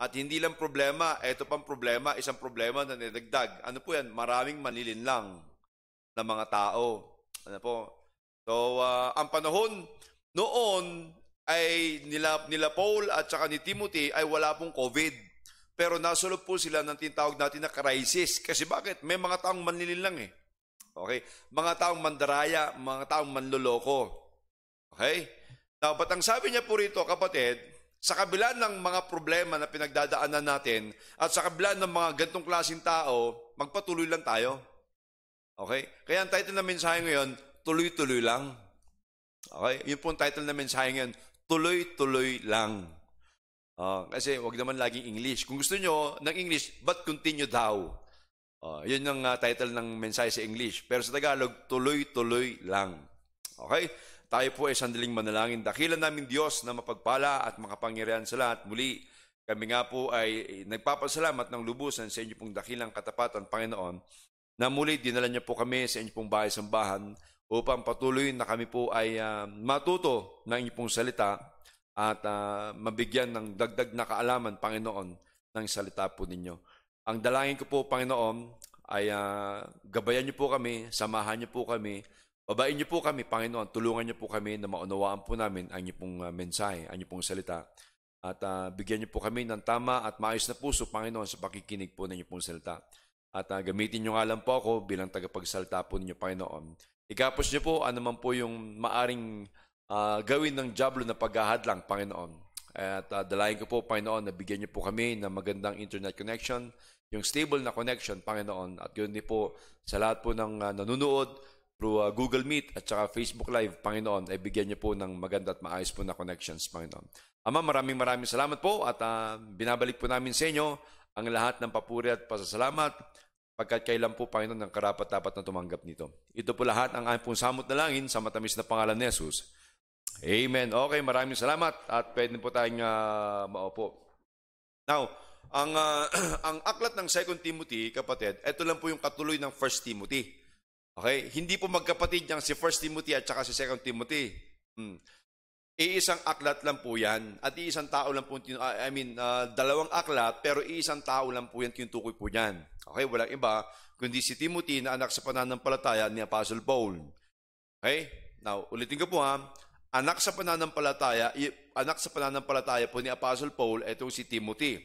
At hindi lang problema, ito pang problema, isang problema na nidagdag. Ano po yan? Maraming manilin lang na mga tao. Ano po? So, uh, ang panahon noon ay nila, nila Paul at saka ni Timothy ay wala pong COVID. Pero nasulog po sila ng tinatawag natin na crisis. Kasi bakit? May mga taong manlilinlang eh. Okay? Mga taong mandaraya, mga taong manloloko. Okay? Dapat ang sabi niya po rito, kapatid, sa kabila ng mga problema na pinagdadaanan natin at sa kabila ng mga gantong klaseng tao, magpatuloy lang tayo. Okay? Kaya ang title ng mensahe ngayon, tuloy-tuloy lang. Okay? Yun po ang title ng mensahe ngayon, tuloy-tuloy lang. Uh, kasi wag naman laging English. Kung gusto nyo ng English, but continue daw. Uh, yun yung uh, ah, title ng mensahe sa English. Pero sa Tagalog, tuloy-tuloy lang. Okay? Tayo po ay sandaling manalangin. Dakilan namin Diyos na mapagpala at makapangyarihan sa lahat. Muli, kami nga po ay nagpapasalamat ng lubusan sa inyo pong dakilang katapatan, Panginoon, na muli dinala niyo po kami sa inyo pong bahay-sambahan upang patuloy na kami po ay uh, matuto ng inyo pong salita at uh, mabigyan ng dagdag na kaalaman, Panginoon, ng salita po ninyo. Ang dalangin ko po, Panginoon, ay uh, gabayan niyo po kami, samahan niyo po kami Babain niyo po kami, Panginoon. Tulungan niyo po kami na maunawaan po namin ang inyong ah, mensahe, ang inyong salita. At uh, bigyan niyo po kami ng tama at maayos na puso, Panginoon, sa pakikinig po ng inyong salita. At uh, gamitin niyo nga lang po ako bilang tagapagsalita po ninyo, Panginoon. Ikapos niyo po anuman po yung maaring uh, gawin ng jablo na paghahadlang, Panginoon. At uh, dalayan ko po, Panginoon, na bigyan niyo po kami ng magandang internet connection, yung stable na connection, Panginoon. At ganoon din po sa lahat po ng uh, nanonood, through uh, Google Meet at saka Facebook Live, Panginoon, ay bigyan niyo po ng maganda at maayos po na connections, Panginoon. Ama, maraming maraming salamat po at uh, binabalik po namin sa inyo ang lahat ng papuri at pasasalamat pagkat kailan po, Panginoon, ang karapat-dapat na tumanggap nito. Ito po lahat ang aming pong samot na langin sa matamis na pangalan ni Jesus. Amen. Okay, maraming salamat at pwede po tayong uh, maupo. Now, ang, uh, ang aklat ng 2 Timothy, kapatid, ito lang po yung katuloy ng 1 Timothy. Okay? Hindi po magkapatid niyang si 1 Timothy at saka si 2 Timothy. Hmm. Iisang aklat lang po yan. At iisang tao lang po, I mean, uh, dalawang aklat, pero iisang tao lang po yan, tinutukoy po niyan. Okay, walang iba, kundi si Timothy na anak sa pananampalataya ni Apostle Paul. Okay? Now, ulitin ko po ha. Anak sa pananampalataya, anak sa pananampalataya po ni Apostle Paul, itong si Timothy.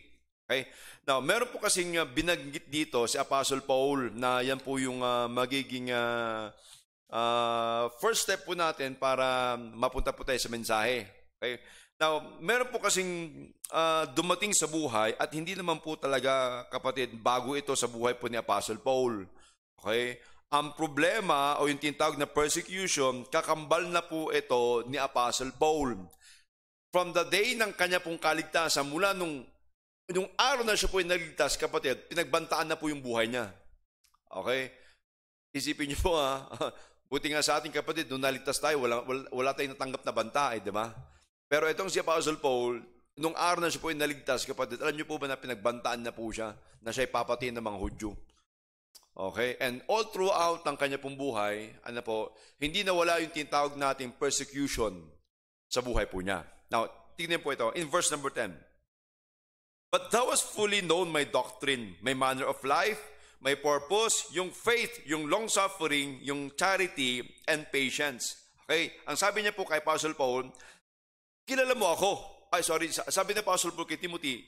Okay? Now, meron po kasi uh, binanggit dito si Apostle Paul na yan po yung uh, magiging uh, uh, first step po natin para mapunta po tayo sa mensahe. Okay? Now, meron po kasing uh, dumating sa buhay at hindi naman po talaga, kapatid, bago ito sa buhay po ni Apostle Paul. Okay? Ang problema o yung tinatawag na persecution, kakambal na po ito ni Apostle Paul. From the day ng kanya pong kaligtasan, mula nung nung araw na siya po ay naligtas, kapatid, pinagbantaan na po yung buhay niya. Okay? Isipin niyo po ha, buti nga sa ating kapatid, nung naligtas tayo, wala, wala, wala tayong natanggap na banta, eh, di ba? Pero itong si Apostle Paul, nung araw na siya po ay naligtas, kapatid, alam niyo po ba na pinagbantaan na po siya, na siya ay papatayin ng mga Hudyo. Okay? And all throughout ang kanya pong buhay, ano po, hindi nawala yung tinatawag nating persecution sa buhay po niya. Now, tingnan po ito, in verse number 10. But thou hast fully known my doctrine, my manner of life, my purpose, yung faith, yung long-suffering, yung charity, and patience. Okay? Ang sabi niya po kay Apostle Paul, kilala mo ako. Ay, sorry. Sabi ni Apostle Paul kay Timothy,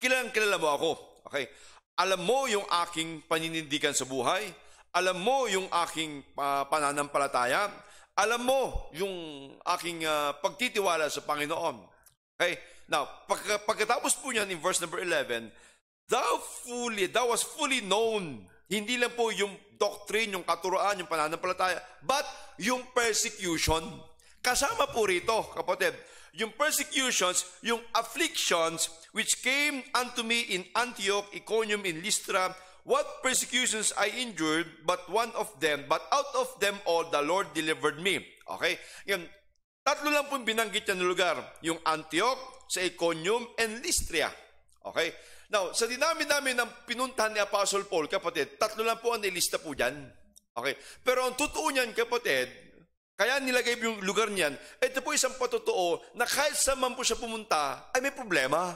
kilala, kilala mo ako. Okay? Alam mo yung aking paninindigan sa buhay. Alam mo yung aking uh, pananampalataya. Alam mo yung aking uh, pagtitiwala sa Panginoon. Okay? Now, pag, pagkatapos po niyan in verse number 11, thou fully, thou was fully known. Hindi lang po yung doctrine, yung katuroan, yung pananampalataya, but yung persecution. Kasama po rito, kapatid, yung persecutions, yung afflictions, which came unto me in Antioch, Iconium, in Lystra, what persecutions I endured, but one of them, but out of them all, the Lord delivered me. Okay? Yan, tatlo lang po binanggit niya ng lugar. Yung Antioch, sa Iconium and Lystria. Okay? Now, sa dinami-dami ng pinuntahan ni Apostle Paul, kapatid, tatlo lang po ang nilista po dyan. Okay? Pero ang totoo niyan, kapatid, kaya nilagay yung lugar niyan, ito po isang patotoo na kahit saan man po siya pumunta, ay may problema.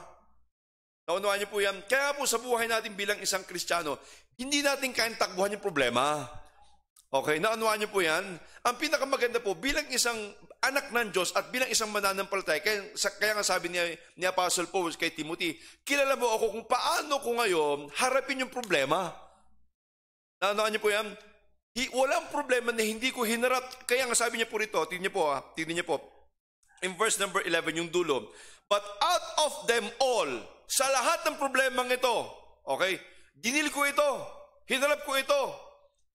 Naunawaan niyo po yan. Kaya po sa buhay natin bilang isang Kristiyano, hindi natin kain takbuhan yung problema. Okay, naunawaan niyo po yan. Ang pinakamaganda po, bilang isang anak ng Diyos at bilang isang mananampalataya. Kaya, kaya nga sabi niya, ni Apostle Paul kay Timothy, kilala mo ako kung paano ko ngayon harapin yung problema. Naanaan niyo po yan? Hi, walang problema na hindi ko hinarap. Kaya nga sabi niya po rito, tingnan niyo po ha, ah, tingnan niyo po. In verse number 11, yung dulo. But out of them all, sa lahat ng problemang ito, okay, ginil ko ito, hinarap ko ito,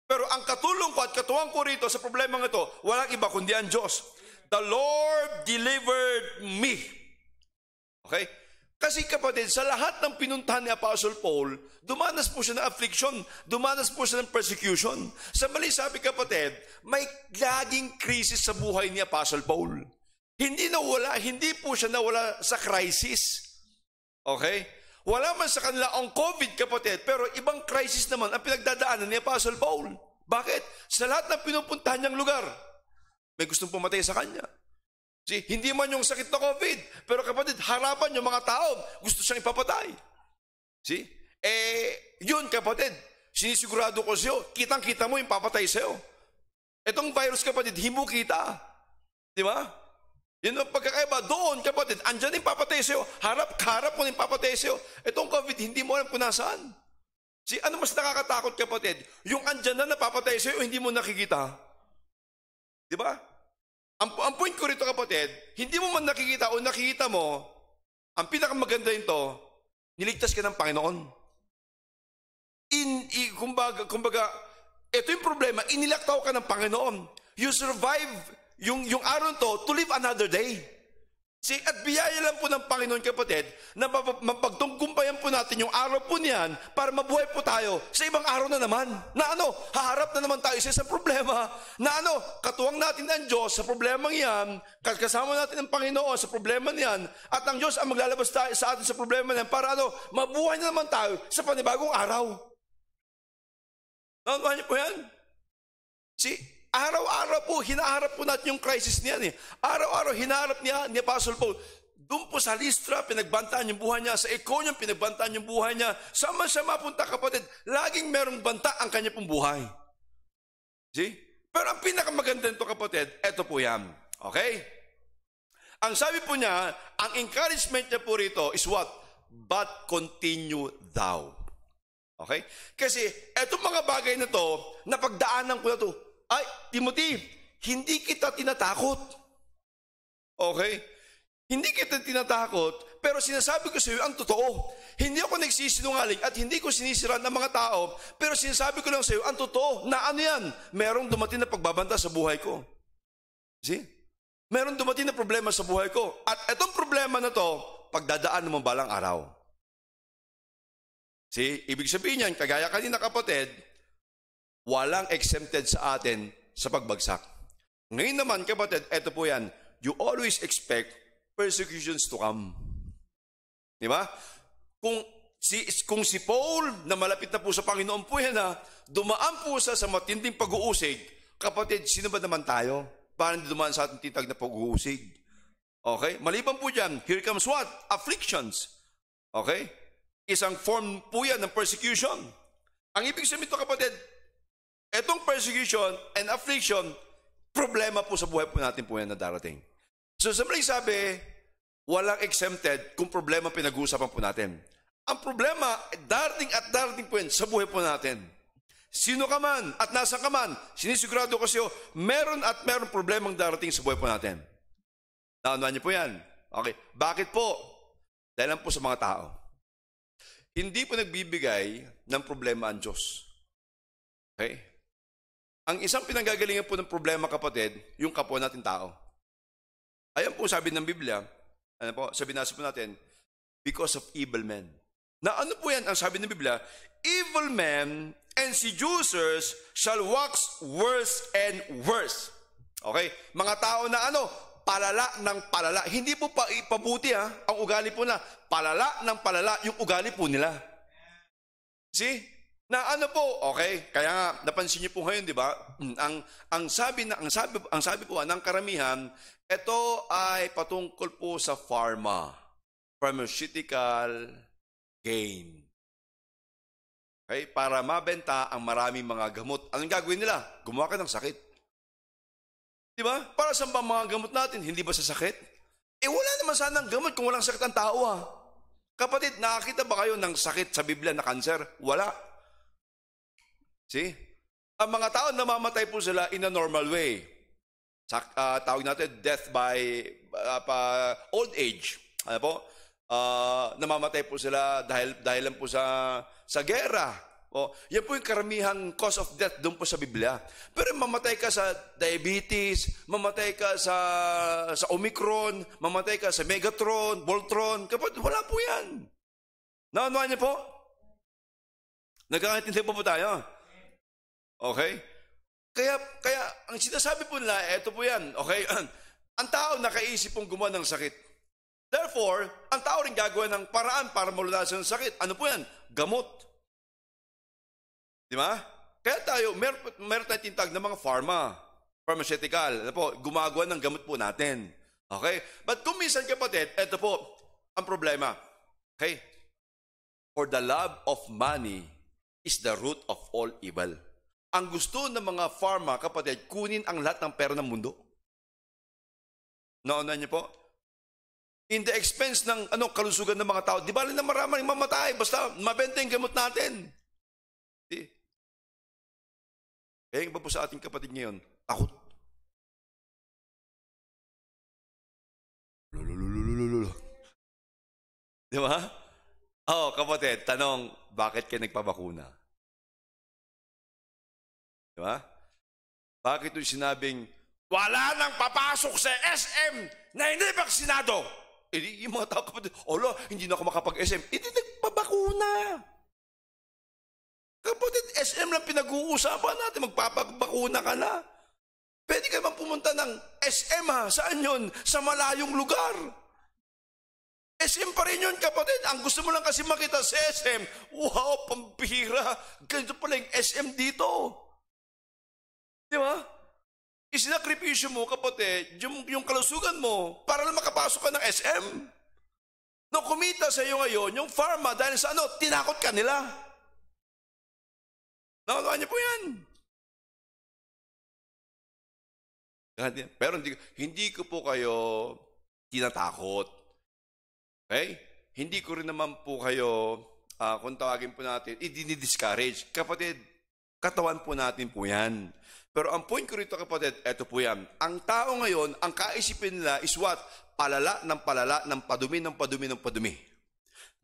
pero ang katulong ko at katuwang ko rito sa problema ito, walang iba kundi ang Diyos the Lord delivered me. Okay? Kasi kapatid, sa lahat ng pinuntahan ni Apostle Paul, dumanas po siya ng affliction, dumanas po siya ng persecution. Sa mali sabi kapatid, may laging krisis sa buhay ni Apostle Paul. Hindi nawala, hindi po siya nawala sa crisis. Okay? Wala man sa kanila ang COVID kapatid, pero ibang crisis naman ang pinagdadaanan ni Apostle Paul. Bakit? Sa lahat ng pinupuntahan niyang lugar, may gustong pumatay sa kanya. See, hindi man yung sakit na COVID, pero kapatid, harapan yung mga tao, gusto siyang ipapatay. See? Eh, yun kapatid, sinisigurado ko sa'yo, kitang-kita mo yung papatay sa'yo. Itong virus kapatid, himo kita. Di ba? Yun ang pagkakaiba. Doon kapatid, andyan yung papatay sa'yo. Harap, harap mo yung papatay sa'yo. Itong COVID, hindi mo alam kung nasaan. See, ano mas nakakatakot kapatid? Yung andyan na napapatay sa'yo, hindi mo nakikita. Di ba? Ang, ang point ko rito kapatid, hindi mo man nakikita o nakikita mo, ang pinakamaganda nito, niligtas ka ng Panginoon. In, in kumbaga, kumbaga, ito yung problema, inilaktaw ka ng Panginoon. You survive yung, yung araw to to live another day. See, at biyaya lang po ng Panginoon kapatid na mapagtungkumpayan po natin yung araw po niyan para mabuhay po tayo sa ibang araw na naman. Na ano, haharap na naman tayo sa isang problema. Na ano, katuwang natin ang Diyos sa problemang yan, kasama natin ang Panginoon sa problema niyan, at ang Diyos ang maglalabas tayo sa atin sa problema niyan para ano, mabuhay na naman tayo sa panibagong araw. Ano niyo po yan? See, Araw-araw po, hinaharap po natin yung crisis niya. eh. Araw-araw, hinaharap niya ni Apostle Paul. Doon po sa Listra, pinagbantaan yung buhay niya. Sa Iconium, pinagbantaan yung buhay niya. Saan man punta kapatid, laging merong banta ang kanya pong buhay. See? Pero ang pinakamaganda nito, kapatid, eto po yan. Okay? Ang sabi po niya, ang encouragement niya po rito is what? But continue thou. Okay? Kasi etong mga bagay na to, napagdaanan ko na to, ay, Timothy, hindi kita tinatakot. Okay? Hindi kita tinatakot, pero sinasabi ko sa iyo ang totoo. Hindi ako nagsisinungaling at hindi ko sinisira ng mga tao, pero sinasabi ko lang sa iyo ang totoo na ano yan, merong dumating na pagbabanta sa buhay ko. See? Meron dumating na problema sa buhay ko. At itong problema na to, pagdadaan ng balang araw. See? Ibig sabihin niyan, kagaya kanina kapatid, walang exempted sa atin sa pagbagsak. Ngayon naman, kapatid, eto po yan, you always expect persecutions to come. Di ba? Kung si, kung si Paul, na malapit na po sa Panginoon po yan ha, dumaan po sa, sa matinding pag-uusig, kapatid, sino ba naman tayo? Para hindi dumaan sa ating titag na pag-uusig. Okay? Maliban po dyan, here comes what? Afflictions. Okay? Isang form po yan ng persecution. Ang ibig sabihin ito kapatid, Itong persecution and affliction, problema po sa buhay po natin po yan na darating. So, sa maling sabi, walang exempted kung problema pinag-uusapan po natin. Ang problema, darating at darating po yan sa buhay po natin. Sino ka man at nasa ka man, sinisigurado ko sa iyo, meron at meron problemang darating sa buhay po natin. Naunahan niyo po yan. Okay. Bakit po? Dahil lang po sa mga tao. Hindi po nagbibigay ng problema ang Diyos. Okay? Ang isang pinanggagalingan po ng problema, kapatid, yung kapwa natin tao. Ayan po sabi ng Biblia, ano po, sabi nasa po natin, because of evil men. Na ano po yan ang sabi ng Biblia? Evil men and seducers shall wax worse and worse. Okay? Mga tao na ano, palala ng palala. Hindi po pa ipabuti ha, ang ugali po na. Palala ng palala yung ugali po nila. See? Na ano po, okay? Kaya nga napansin niyo po ngayon, 'di ba? Hmm, ang ang sabi na ang sabi ang sabi po ah, ng karamihan, ito ay patungkol po sa pharma, pharmaceutical gain. Okay? Para mabenta ang maraming mga gamot. Anong gagawin nila? Gumawa ka ng sakit. 'Di ba? Para sa mga gamot natin? Hindi ba sa sakit? Eh wala naman sana ng gamot kung walang sakit ang tao ah. Kapatid, nakakita ba kayo ng sakit sa Biblia na kanser? Wala. See? Ang mga tao namamatay po sila in a normal way. Sa, uh, tawag natin death by uh, pa, old age. Ano po? Uh, namamatay po sila dahil dahil lang po sa sa gera. O, yan po yung karamihang cause of death doon po sa Biblia. Pero mamatay ka sa diabetes, mamatay ka sa, sa Omicron, mamatay ka sa Megatron, Voltron, kapag wala po yan. Naunawaan niyo po? Nagkakaintindi po po tayo. Okay? Kaya, kaya ang sinasabi po nila, eto po yan, okay? ang tao nakaisip pong gumawa ng sakit. Therefore, ang tao rin gagawa ng paraan para malulasan ng sakit. Ano po yan? Gamot. Di ba? Kaya tayo, mer meron tayong tintag ng mga pharma, pharmaceutical. Ano po, gumagawa ng gamot po natin. Okay? But kung minsan kapatid, eto po, ang problema. Okay? For the love of money is the root of all evil. Ang gusto ng mga pharma, kapatid, kunin ang lahat ng pera ng mundo. Nauna niyo po? In the expense ng ano, kalusugan ng mga tao, di ba na maraming mamatay, basta mabenta yung gamot natin. Di? Kaya ba po sa ating kapatid ngayon, takot. Lulululululul. Di ba? Oh, kapatid, tanong, bakit ka nagpabakuna? Di ba? Bakit yung sinabing, wala nang papasok sa SM na hindi vaksinado? Eh, yung mga tao kapatid, Olo, hindi na ako makapag-SM. Eh, di nagpabakuna. Kapatid, SM lang pinag-uusapan natin. Magpapabakuna ka na. Pwede ka bang pumunta ng SM ha? Saan yun? Sa malayong lugar. SM pa rin yun, kapatid. Ang gusto mo lang kasi makita sa SM, wow, pambihira. Ganito pala yung SM dito. Di ba? Isinakripisyo mo, kapatid, yung, yung kalusugan mo para lang makapasok ka ng SM. No, kumita sa iyo ngayon, yung pharma, dahil sa ano, tinakot ka nila. Nakunuhan niyo po yan. Pero hindi, hindi ko po kayo tinatakot. Okay? Hindi ko rin naman po kayo, uh, kung tawagin po natin, i-discourage. Kapatid, katawan po natin po yan. Pero ang point ko rito kapatid, eto po yan. Ang tao ngayon, ang kaisipin nila is what? Palala ng palala ng padumi ng padumi ng padumi.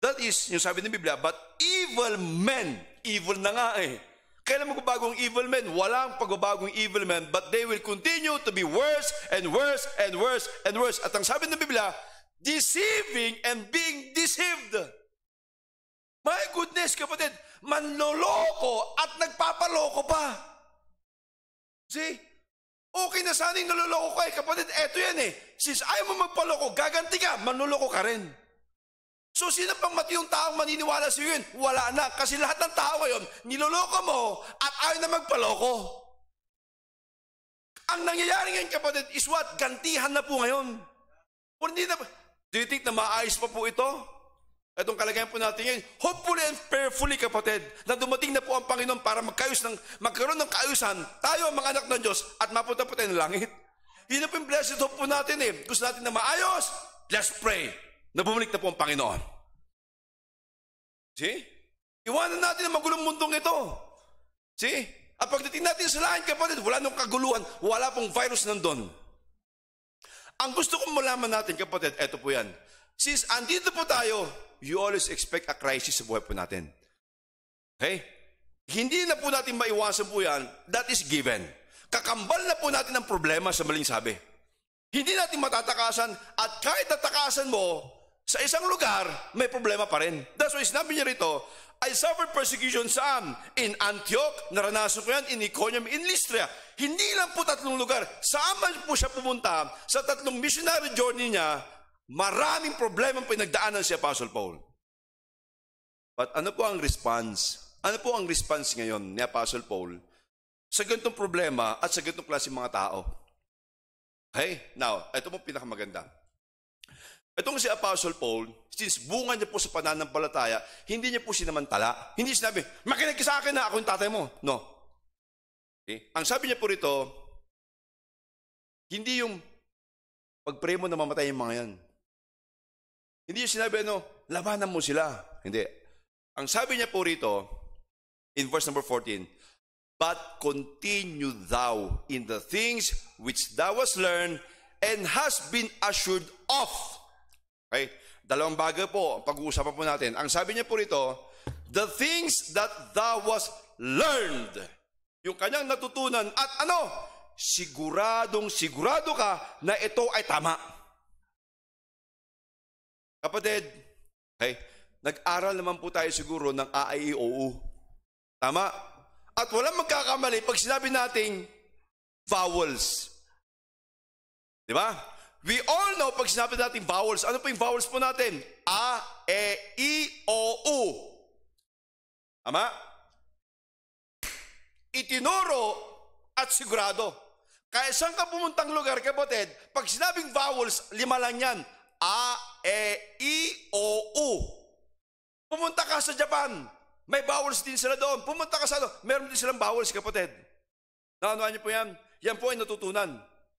That is, yung sabi ng Biblia, but evil men, evil na nga eh. Kailan magbabago ang evil men? Walang pagbabago ang evil men, but they will continue to be worse and worse and worse and worse. At ang sabi ng Biblia, deceiving and being deceived. My goodness, kapatid, manloloko at nagpapaloko pa. See? Okay na sanang naluloko ka eh. Kapatid, eto yan eh. Since ayaw mo magpaloko, gaganti ka, manluloko ka rin. So sino pang mati yung taong maniniwala sa yun? Wala na. Kasi lahat ng tao ngayon, niloloko mo at ayaw na magpaloko. Ang nangyayari ngayon kapatid is what? Gantihan na po ngayon. O hindi na, do you think na maayos pa po ito? Itong kalagayan po natin ngayon, hopefully and prayerfully kapatid, na dumating na po ang Panginoon para magkayos ng, magkaroon ng kaayusan, tayo mga anak ng Diyos, at mapunta po tayo ng langit. Yun po yung blessed hope po natin eh. Gusto natin na maayos, let's pray na bumalik na po ang Panginoon. See? Iwanan natin ang magulong mundong ito. See? At pagdating natin sa langit kapatid, wala nung kaguluhan, wala pong virus nandun. Ang gusto kong malaman natin, kapatid, eto po yan since andito po tayo, you always expect a crisis sa buhay po natin. Okay? Hindi na po natin maiwasan po yan. That is given. Kakambal na po natin ang problema sa maling sabi. Hindi natin matatakasan at kahit natakasan mo, sa isang lugar, may problema pa rin. That's why sinabi niya rito, I suffered persecution saan? In Antioch, naranasan ko yan, in Iconium, in Lystria. Hindi lang po tatlong lugar. Saan man po siya pumunta, sa tatlong missionary journey niya, Maraming problema ang pinagdaanan si Apostle Paul. But ano po ang response? Ano po ang response ngayon ni Apostle Paul sa ganitong problema at sa ganitong klase mga tao? Okay? Now, ito po pinakamaganda. Itong si Apostle Paul, since bunga niya po sa pananampalataya, hindi niya po sinamantala. Hindi sinabi, makinig ka sa akin na ako yung tatay mo. No. Okay? Eh, ang sabi niya po rito, hindi yung pag mo na mamatay yung mga yan. Hindi niya sinabi, ano, labanan mo sila. Hindi. Ang sabi niya po rito, in verse number 14, But continue thou in the things which thou hast learned and has been assured of. Okay? Dalawang bagay po, ang pag-uusapan po natin. Ang sabi niya po rito, The things that thou was learned. Yung kanyang natutunan. At ano? Siguradong sigurado ka na ito ay tama. Kapatid, okay, nag-aral naman po tayo siguro ng AIOU. E Tama? At walang magkakamali pag sinabi nating vowels. Di ba? We all know pag sinabi natin vowels, ano po yung vowels po natin? A, E, I, e O, U. Tama? Itinuro at sigurado. Kaya saan ka pumuntang lugar, kapatid, pag sinabing vowels, lima lang yan. A, E, I, O, U. Pumunta ka sa Japan, may bawals din sila doon. Pumunta ka sa ano, meron din silang bawals, kapatid. Naanoan niyo po yan? Yan po ay natutunan.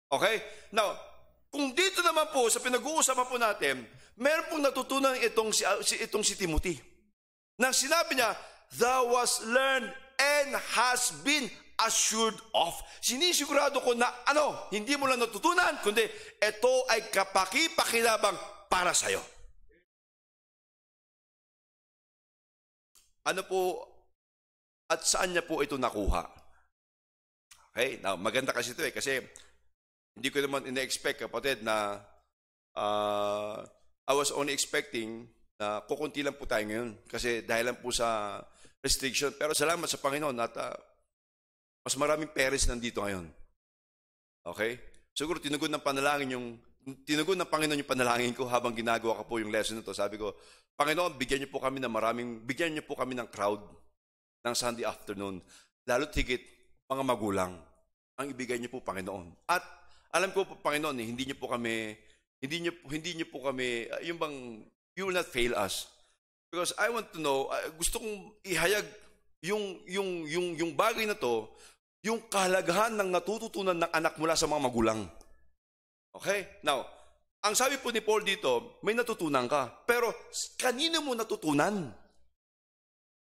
Okay? Now, kung dito naman po, sa pinag-uusapan po natin, meron pong natutunan itong si, ah, si, itong si Timothy. Nang sinabi niya, thou was learned and has been assured of. Sinisigurado ko na ano, hindi mo lang natutunan, kundi ito ay kapaki-pakilabang para sa'yo. Ano po at saan niya po ito nakuha? Okay, now maganda kasi ito eh kasi hindi ko naman ina-expect kapatid na uh, I was only expecting na kukunti lang po tayo ngayon kasi dahil lang po sa restriction. Pero salamat sa Panginoon at uh, mas maraming parents nandito ngayon. Okay? Siguro tinugon ng panalangin yung tinugon ng Panginoon yung panalangin ko habang ginagawa ko po yung lesson na to. Sabi ko, Panginoon, bigyan niyo po kami ng maraming, bigyan niyo po kami ng crowd ng Sunday afternoon. Lalo tigit, mga magulang, ang ibigay niyo po, Panginoon. At alam ko po, Panginoon, eh, hindi niyo po kami, hindi niyo, hindi niyo po kami, ah, yung bang, you will not fail us. Because I want to know, uh, gusto kong ihayag yung, yung, yung, yung bagay na to, yung kahalagahan ng natututunan ng anak mula sa mga magulang. Okay? Now, ang sabi po ni Paul dito, may natutunan ka. Pero kanino mo natutunan?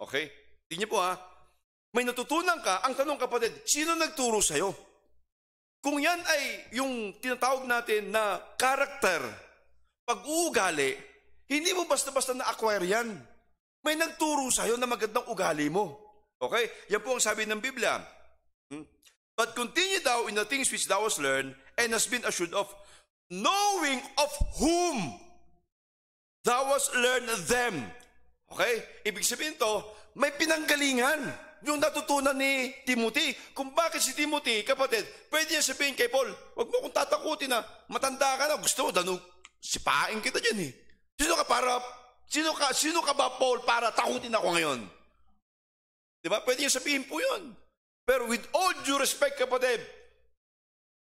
Okay? Tingnan po ha. May natutunan ka. Ang tanong kapatid, sino nagturo sa'yo? Kung yan ay yung tinatawag natin na character, pag-uugali, hindi mo basta-basta na-acquire yan. May nagturo sa'yo na magandang ugali mo. Okay? Yan po ang sabi ng Biblia. Hmm? But continue thou in the things which thou hast learned and has been assured of, knowing of whom thou hast learned them. Okay? Ibig sabihin to, may pinanggalingan yung natutunan ni Timothy. Kung bakit si Timothy, kapatid, pwede niya sabihin kay Paul, wag mo kung tatakutin na, ah. matanda ka na, gusto mo, danug, sipain kita dyan eh. Sino ka para, sino ka, sino ka ba Paul para takutin ako ngayon? Di ba? Pwede niya sabihin po yun. Pero with all due respect, kapatid,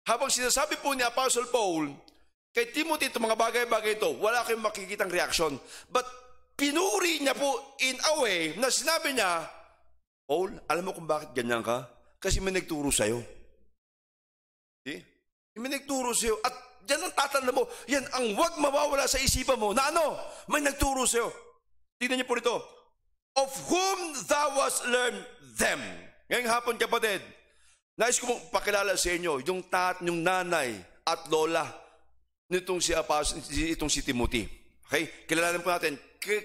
habang sinasabi po ni Apostle Paul, kay Timothy itong mga bagay-bagay ito, wala kayong makikitang reaction. But pinuri niya po in a way na sinabi niya, Paul, alam mo kung bakit ganyan ka? Kasi may nagturo sa'yo. See? May nagturo sa'yo. At yan ang tatanda mo. Yan ang wag mawawala sa isipan mo na ano? May nagturo sa'yo. Tignan niyo po ito. Of whom thou was learned them. Ngayong hapon kapatid, Nais ko mong pakilala sa inyo, yung tat, yung nanay at lola nitong si, Apostle, itong si Timothy. Okay? Kilalanin po natin,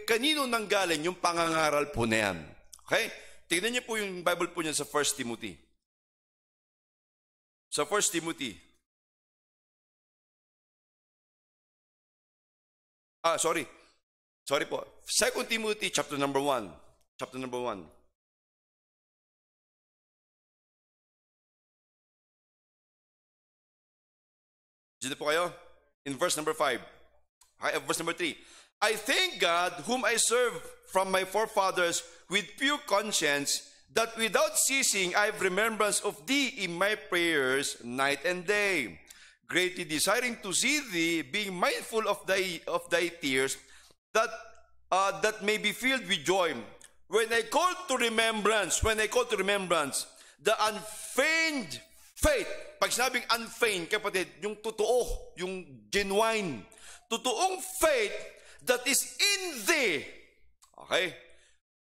kanino nanggaling yung pangangaral po na yan? Okay? Tingnan niyo po yung Bible po niya sa 1 Timothy. Sa 1 Timothy. Ah, sorry. Sorry po. 2 Timothy chapter number 1. Chapter number 1. Diyan po kayo? In verse number 5. Uh, verse number 3. I thank God whom I serve from my forefathers with pure conscience that without ceasing I have remembrance of thee in my prayers night and day, greatly desiring to see thee, being mindful of thy of thy tears, that uh, that may be filled with joy. When I call to remembrance, when I call to remembrance the unfeigned Faith. Pag sinabing unfeigned, kapatid, yung totoo, yung genuine. Totoong faith that is in thee. Okay?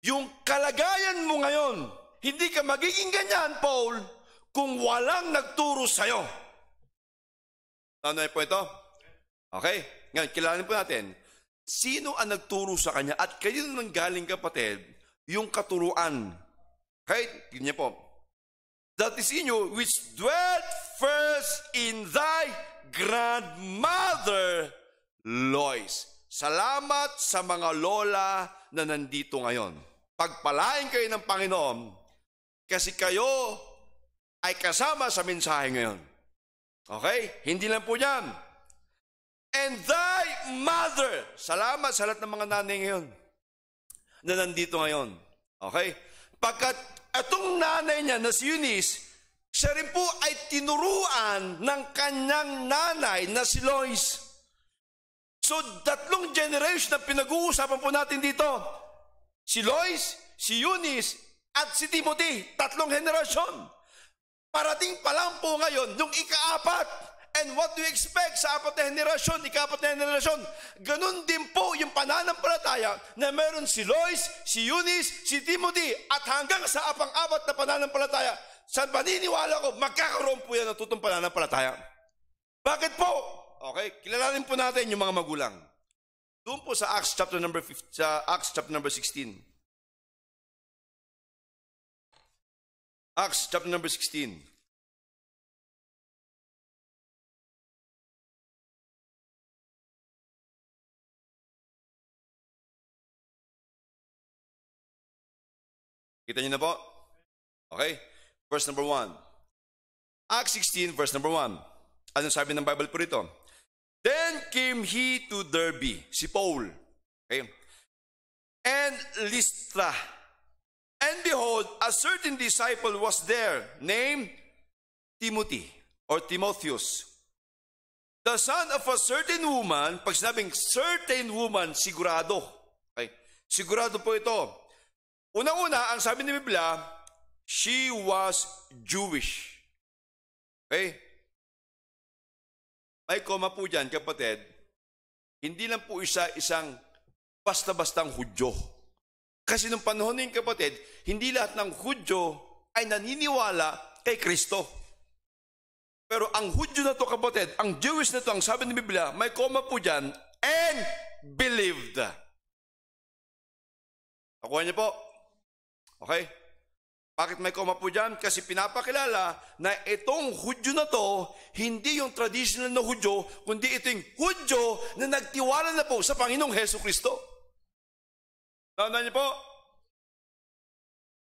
Yung kalagayan mo ngayon, hindi ka magiging ganyan, Paul, kung walang nagturo sa'yo. Ano po ito? Okay? Ngayon, kilalanin po natin. Sino ang nagturo sa kanya at kayo nang galing kapatid yung katuruan? Okay? Ganyan po that is in you, which dwelt first in thy grandmother, Lois. Salamat sa mga lola na nandito ngayon. Pagpalain kayo ng Panginoon kasi kayo ay kasama sa mensahe ngayon. Okay? Hindi lang po yan. And thy mother. Salamat sa lahat ng mga nanay ngayon na nandito ngayon. Okay? Pagkat Atong nanay niya na si Eunice, siya rin po ay tinuruan ng kanyang nanay na si Lois. So, tatlong generation na pinag-uusapan po natin dito. Si Lois, si Eunice, at si Timothy. Tatlong generation. Parating pa lang po ngayon, yung ikaapat, And what do you expect sa apat na henerasyon, ikapat na henerasyon? Ganun din po yung pananampalataya na meron si Lois, si Eunice, si Timothy at hanggang sa apang-apat na pananampalataya. Sa paniniwala ko, magkakaroon po yan ng tutong pananampalataya. Bakit po? Okay, kilalanin po natin yung mga magulang. Doon po sa Acts chapter number 15, sa Acts chapter number 16. Acts chapter number 16. Kita niyo na po? Okay. Verse number 1. Acts 16, verse number 1. Ano sabi ng Bible po rito? Then came he to Derby, si Paul. Okay. And Lystra. And behold, a certain disciple was there named Timothy or Timotheus. The son of a certain woman, pag sinabing certain woman, sigurado. Okay. Sigurado po ito Unang-una, ang sabi ni Biblia, she was Jewish. Okay? May koma po dyan, kapatid. Hindi lang po isa isang basta-bastang Hudyo. Kasi nung panahon ng kapatid, hindi lahat ng Hudyo ay naniniwala kay Kristo. Pero ang Hudyo na to kapatid, ang Jewish na to, ang sabi ni Biblia, may koma po dyan, and believed. Nakuha niyo po? Okay? Bakit may koma po dyan? Kasi pinapakilala na itong Hudyo na to, hindi yung traditional na Hudyo, kundi itong Hudyo na nagtiwala na po sa Panginoong Heso Kristo. Tanda niyo po?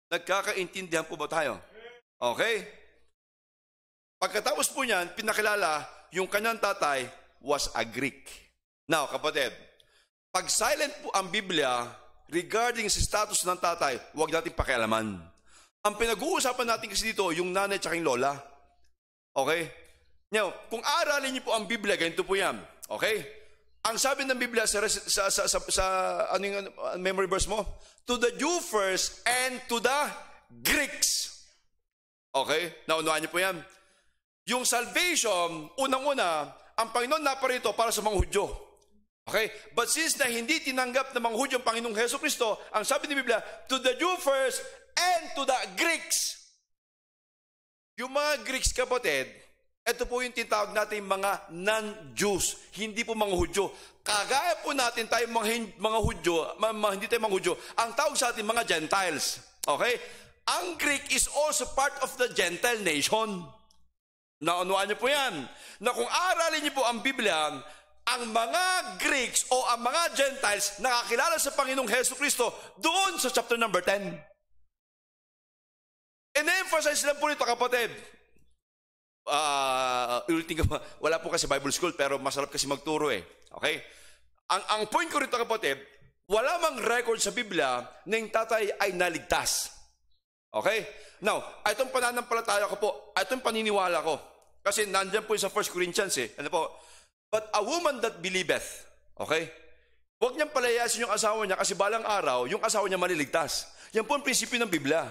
Nagkakaintindihan po ba tayo? Okay? Pagkatapos po niyan, pinakilala yung kanyang tatay was a Greek. Now, kapatid, pag silent po ang Biblia, regarding sa status ng tatay, huwag natin pakialaman. Ang pinag-uusapan natin kasi dito, yung nanay at yung lola. Okay? Now, kung aralin niyo po ang Biblia, ganito po yan. Okay? Ang sabi ng Biblia sa, sa, sa, sa, sa ano yung uh, memory verse mo? To the Jew first and to the Greeks. Okay? Naunawaan niyo po yan. Yung salvation, unang-una, ang Panginoon naparito para sa mga Hudyo. Okay? But since na hindi tinanggap ng mga Hudyo ang Panginoong Heso Kristo, ang sabi ni Biblia, to the Jew first and to the Greeks. Yung mga Greeks kapatid, ito po yung tinatawag natin mga non-Jews, hindi po mga Hudyo. Kagaya po natin tayo mga, mga Hudyo, mga, hindi tayo mga Hudyo, ang tawag sa atin mga Gentiles. Okay? Ang Greek is also part of the Gentile nation. Naunuan niyo po yan. Na kung aralin niyo po ang Biblia, ang mga Greeks o ang mga Gentiles nakakilala sa Panginoong Heso Kristo doon sa chapter number 10. And emphasize lang po nito kapatid. Uh, ulitin ko, wala po kasi Bible school pero masarap kasi magturo eh. Okay? Ang, ang point ko rito kapatid, wala mang record sa Biblia na yung tatay ay naligtas. Okay? Now, itong pananampalataya ko po, itong paniniwala ko. Kasi nandyan po sa 1 Corinthians eh. Ano po? But a woman that believeth, okay? Huwag niyang palayasin yung asawa niya kasi balang araw, yung asawa niya maliligtas. Yan po ang prinsipyo ng Biblia.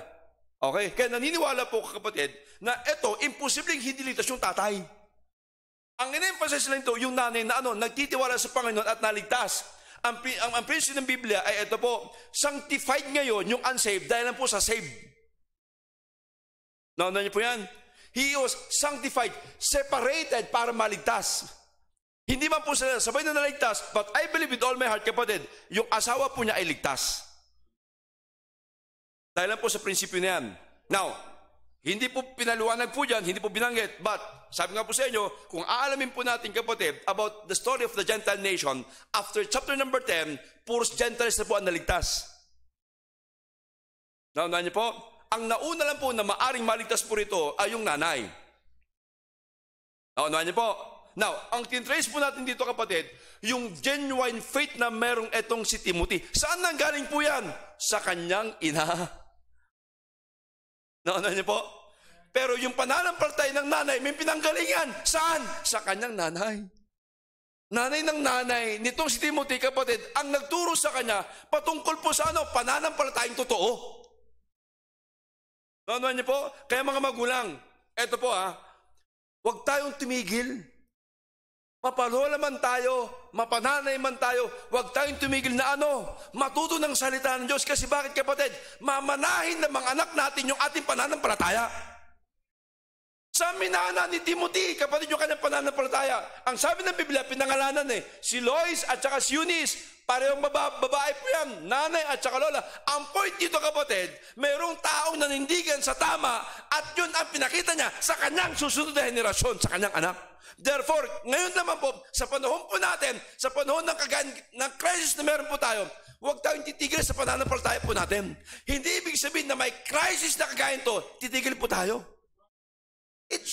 Okay? Kaya naniniwala po kapatid na ito, imposibleng hindi ligtas yung tatay. Ang in-emphasize lang ito, yung nanay na ano, nagtitiwala sa Panginoon at naligtas. Ang, ang, ang prinsipyo ng Biblia ay ito po, sanctified ngayon yung unsaved dahil lang po sa saved. Naunan niyo po yan? He was sanctified, separated para maligtas. Hindi man po sila sabay na naligtas, but I believe with all my heart, kapatid, yung asawa po niya ay ligtas. Dahil lang po sa prinsipyo na yan. Now, hindi po pinaluwanag po dyan, hindi po binanggit, but sabi nga po sa inyo, kung aalamin po natin kapatid about the story of the Gentile nation, after chapter number 10, puros Gentiles na po ang naligtas. Naunaan niyo po? Ang nauna lang po na maaring maligtas po rito ay yung nanay. Naunaan niyo po? Now, ang tinrace po natin dito kapatid, yung genuine faith na merong etong si Timothy. Saan nang galing po yan? Sa kanyang ina. Nauna niyo po? Pero yung pananampalatay ng nanay, may pinanggalingan. Saan? Sa kanyang nanay. Nanay ng nanay, nitong si Timothy kapatid, ang nagturo sa kanya patungkol po sa ano, pananampalatayang totoo. Nauna niyo po? Kaya mga magulang, eto po ha, ah. huwag tayong tumigil Mapanola man tayo, mapananay man tayo, huwag tayong tumigil na ano, matuto ng salita ng Diyos. Kasi bakit kapatid, mamanahin ng mga anak natin yung ating pananampalataya sa minana ni Timothy, kapatid yung kanyang pananampalataya. Ang sabi ng Biblia, pinangalanan eh, si Lois at saka si Eunice, parehong baba, babae po yan, nanay at saka lola. Ang point dito kapatid, mayroong taong nanindigan sa tama at yun ang pinakita niya sa kanyang susunod na henerasyon, sa kanyang anak. Therefore, ngayon naman po, sa panahon po natin, sa panahon ng, kagan, ng crisis na meron po tayo, Huwag tayong titigil sa pananampalataya po natin. Hindi ibig sabihin na may crisis na kagayan to, titigil po tayo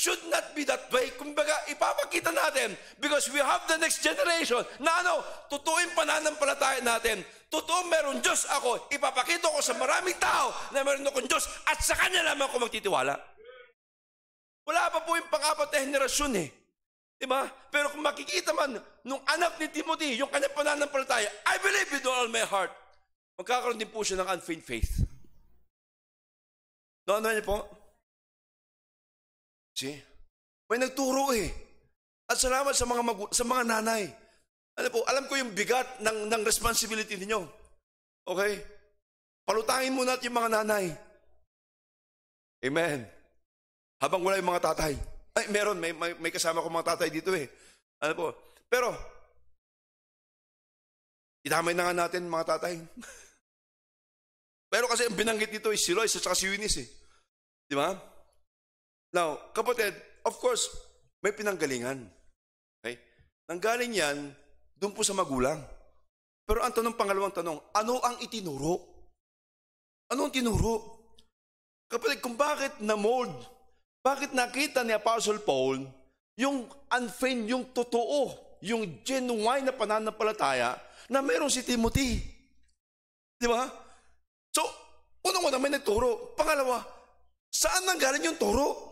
should not be that way. Kumbaga, ipapakita natin because we have the next generation na ano, totoo pananampalataya natin. Totoo meron Diyos ako. Ipapakita ko sa maraming tao na meron akong Diyos at sa Kanya lamang ako magtitiwala. Wala pa po yung pangapat na henerasyon eh. Diba? Pero kung makikita man nung anak ni Timothy, yung kanyang pananampalataya, I believe with all my heart, magkakaroon din po siya ng unfeigned faith. No, ano niyo po? See? May nagturo eh. At salamat sa mga magu- sa mga nanay. Ano po, alam ko yung bigat ng, ng responsibility ninyo. Okay? Palutangin mo natin yung mga nanay. Amen. Habang wala yung mga tatay. Ay, meron. May, may, may kasama ko mga tatay dito eh. Ano po? Pero, idamay na nga natin mga tatay. Pero kasi ang binanggit dito ay si Roy at si Eunice eh. Di ba? Now, kapatid, of course, may pinanggalingan. Okay? Nanggaling yan, doon po sa magulang. Pero ang tanong, pangalawang tanong, ano ang itinuro? Ano ang tinuro? Kapatid, kung bakit na-mold, bakit nakita ni Apostle Paul yung unfeigned, yung totoo, yung genuine na pananampalataya na meron si Timothy. Di ba? So, unang-una may nagturo. Pangalawa, saan nanggaling yung turo?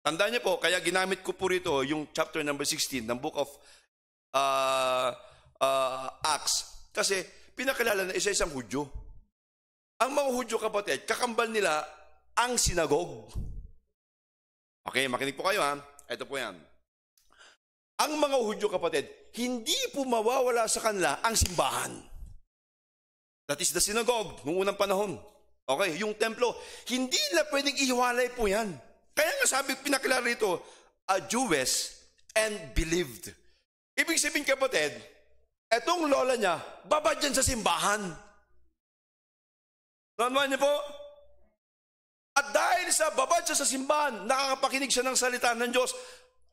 Tandaan niyo po, kaya ginamit ko po rito yung chapter number 16 ng book of uh, uh, Acts. Kasi pinakilala na isa-isang Hudyo. Ang mga Hudyo kapatid, kakambal nila ang sinagog. Okay, makinig po kayo ha. Ito po yan. Ang mga Hudyo kapatid, hindi po mawawala sa kanila ang simbahan. That is the synagogue, noong unang panahon. Okay, yung templo, hindi na pwedeng ihiwalay po yan nga sabi, pinakilala rito, a Jewess and believed. Ibig sabihin kapatid, etong lola niya, babad dyan sa simbahan. Naman niyo po? At dahil sa babad siya sa simbahan, nakakapakinig siya ng salita ng Diyos,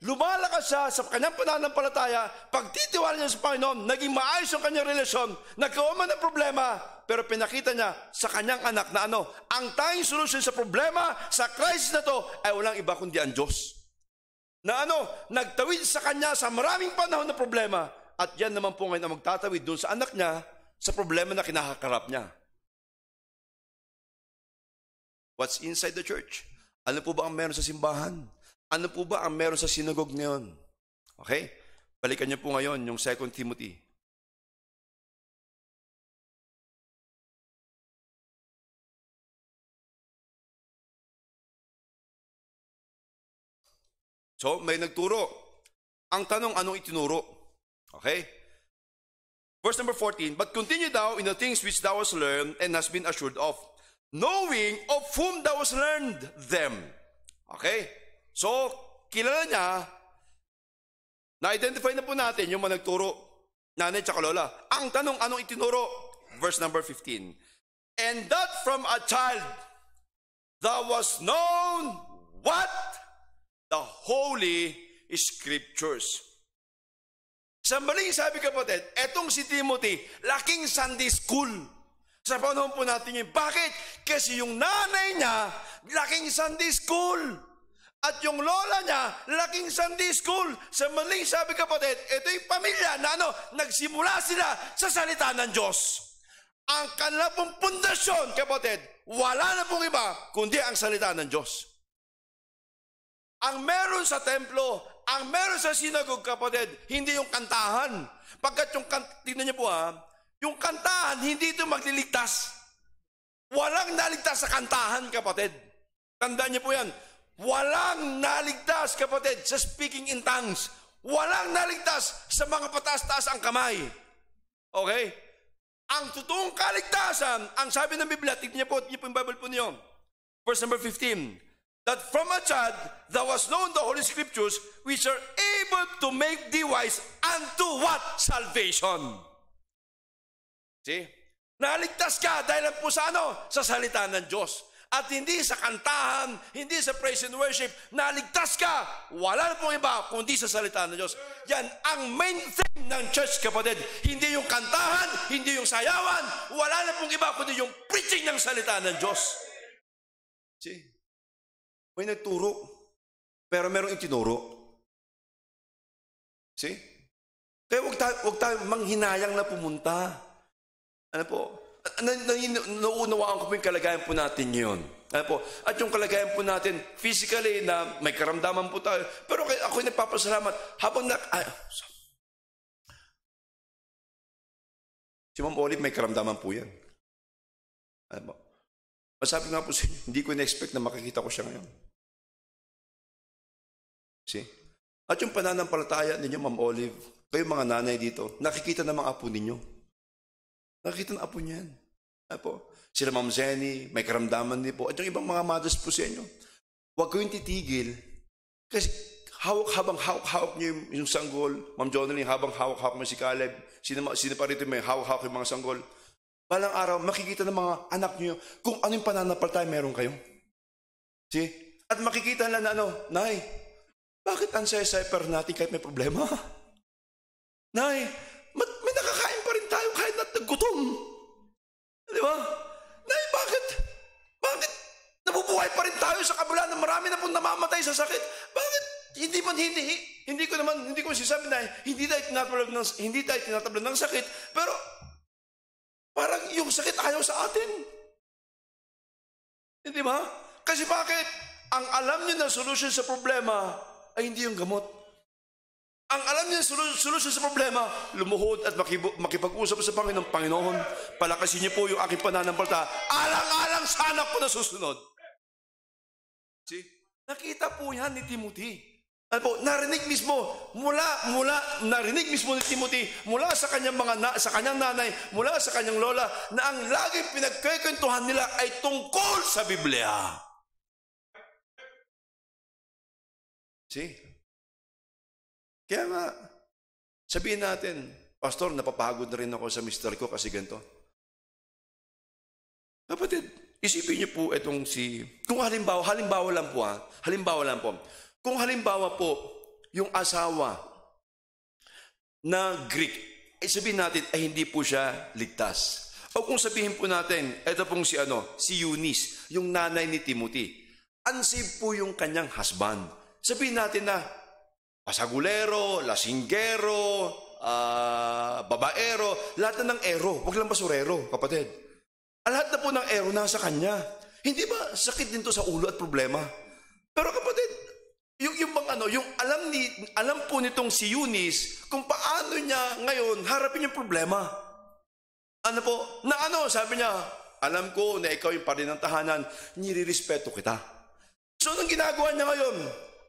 Lumalakas siya sa kanyang pananampalataya, pagtitiwala niya sa Panginoon, naging maayos ang kanyang relasyon, nagkawa man ng problema, pero pinakita niya sa kanyang anak na ano, ang tanging solusyon sa problema, sa crisis na to, ay walang iba kundi ang Diyos. Na ano, nagtawid sa kanya sa maraming panahon na problema, at yan naman po ngayon ang magtatawid doon sa anak niya, sa problema na kinahakarap niya. What's inside the church? Ano po ba ang meron sa simbahan? Ano po ba ang meron sa sinagog ngayon? Okay? Balikan niyo po ngayon yung 2 Timothy. So, may nagturo. Ang tanong, anong itinuro? Okay? Verse number 14, But continue thou in the things which thou hast learned and hast been assured of, knowing of whom thou hast learned them. Okay? So, kilala niya, na-identify na po natin yung managturo, nanay tsaka lola. Ang tanong, anong itinuro? Verse number 15. And that from a child, thou was known what? The Holy Scriptures. Sa maling sabi kapatid, etong si Timothy, laking Sunday school. Sa panahon po natin yun. Bakit? Kasi yung nanay niya, laking Sunday school. At yung lola niya, laking Sunday school. Sa maling sabi kapatid, ito yung pamilya na ano, nagsimula sila sa salita ng Diyos. Ang kanila pong pundasyon, kapatid, wala na pong iba, kundi ang salita ng Diyos. Ang meron sa templo, ang meron sa sinagog, kapatid, hindi yung kantahan. Pagkat yung, kan tingnan niyo po ha, yung kantahan, hindi ito magliligtas. Walang naligtas sa kantahan, kapatid. Tandaan niyo po yan. Walang naligtas, kapatid, sa speaking in tongues. Walang naligtas sa mga pataas-taas ang kamay. Okay? Ang totoong kaligtasan, ang sabi ng Biblia, tignan niyo po, tignan po yung Bible po niyo. Verse number 15, That from a child that was known the Holy Scriptures, which are able to make thee wise unto what? Salvation. See? Naligtas ka dahil po sa ano? Sa salita ng Diyos at hindi sa kantahan, hindi sa praise and worship, naligtas ka. Wala na pong iba kundi sa salita ng Diyos. Yan ang main thing ng church, kapatid. Hindi yung kantahan, hindi yung sayawan, wala na pong iba kundi yung preaching ng salita ng Diyos. See? May nagturo, pero merong itinuro. See? Kaya wag tayo, wag tayo manghinayang na pumunta. Ano po? na, na, nauunawaan ko po yung kalagayan po natin yun. Ano po? At yung kalagayan po natin, physically, na may karamdaman po tayo. Pero ako nagpapasalamat, habang na... Ay, oh, so, si Ma'am Olive may karamdaman po yan. Ano po? Masabi nga po sa hindi ko na-expect na makikita ko siya ngayon. See? At yung pananampalataya ninyo, Ma'am Olive, kayo mga nanay dito, nakikita na mga apo ninyo. Nakikita ng apo niyan. Apo. Sila Ma'am Jenny, may karamdaman din po. At yung ibang mga mothers po sa inyo. Huwag kayong titigil. Kasi hawak habang hawak-hawak niyo yung, sanggol, Ma'am Jonalyn, habang hawak-hawak mo si Caleb, sino, sino pa rito may hawak-hawak yung mga sanggol. Balang araw, makikita ng mga anak niyo kung ano yung pananampalataya meron kayo. See? At makikita nila na ano, Nay, bakit ang saya-saya natin kahit may problema? Nay, gutom. Di ba? Nay, bakit? Bakit nabubuhay pa rin tayo sa kabila na marami na pong namamatay sa sakit? Bakit hindi man hindi hindi ko naman hindi ko sinasabi na hindi tayo tinatablan ng hindi tayo tinatablan ng sakit, pero parang yung sakit ayaw sa atin. Hindi ba? Kasi bakit? Ang alam niyo na solution sa problema ay hindi yung gamot. Ang alam niya solusyon sa problema, lumuhod at makipag-usap sa Panginoon. Panginoon, palakasin niyo po yung aking pananampalta. Alang-alang sana ko na susunod. See? Nakita po yan ni Timothy. Ano po, narinig mismo mula mula narinig mismo ni Timothy mula sa kanyang mga na, sa kanyang nanay, mula sa kanyang lola na ang lagi pinagkukwentuhan nila ay tungkol sa Biblia. See? Kaya nga, sabihin natin, Pastor, napapagod na rin ako sa mister ko kasi ganito. Kapatid, isipin niyo po itong si, kung halimbawa, halimbawa lang po ha, halimbawa lang po, kung halimbawa po, yung asawa na Greek, ay sabihin natin, ay hindi po siya ligtas. O kung sabihin po natin, ito pong si ano, si Eunice, yung nanay ni Timothy. Unsaved po yung kanyang husband. Sabihin natin na pasagulero, lasinggero, uh, babaero, lahat na ng ero. Huwag lang basurero, kapatid. Ah, lahat na po ng ero nasa kanya. Hindi ba sakit din to sa ulo at problema? Pero kapatid, yung, yung bang ano, yung alam, ni, alam po nitong si Yunis kung paano niya ngayon harapin yung problema. Ano po? Na ano, sabi niya, alam ko na ikaw yung parin ng tahanan, nirirespeto kita. So, anong ginagawa niya ngayon?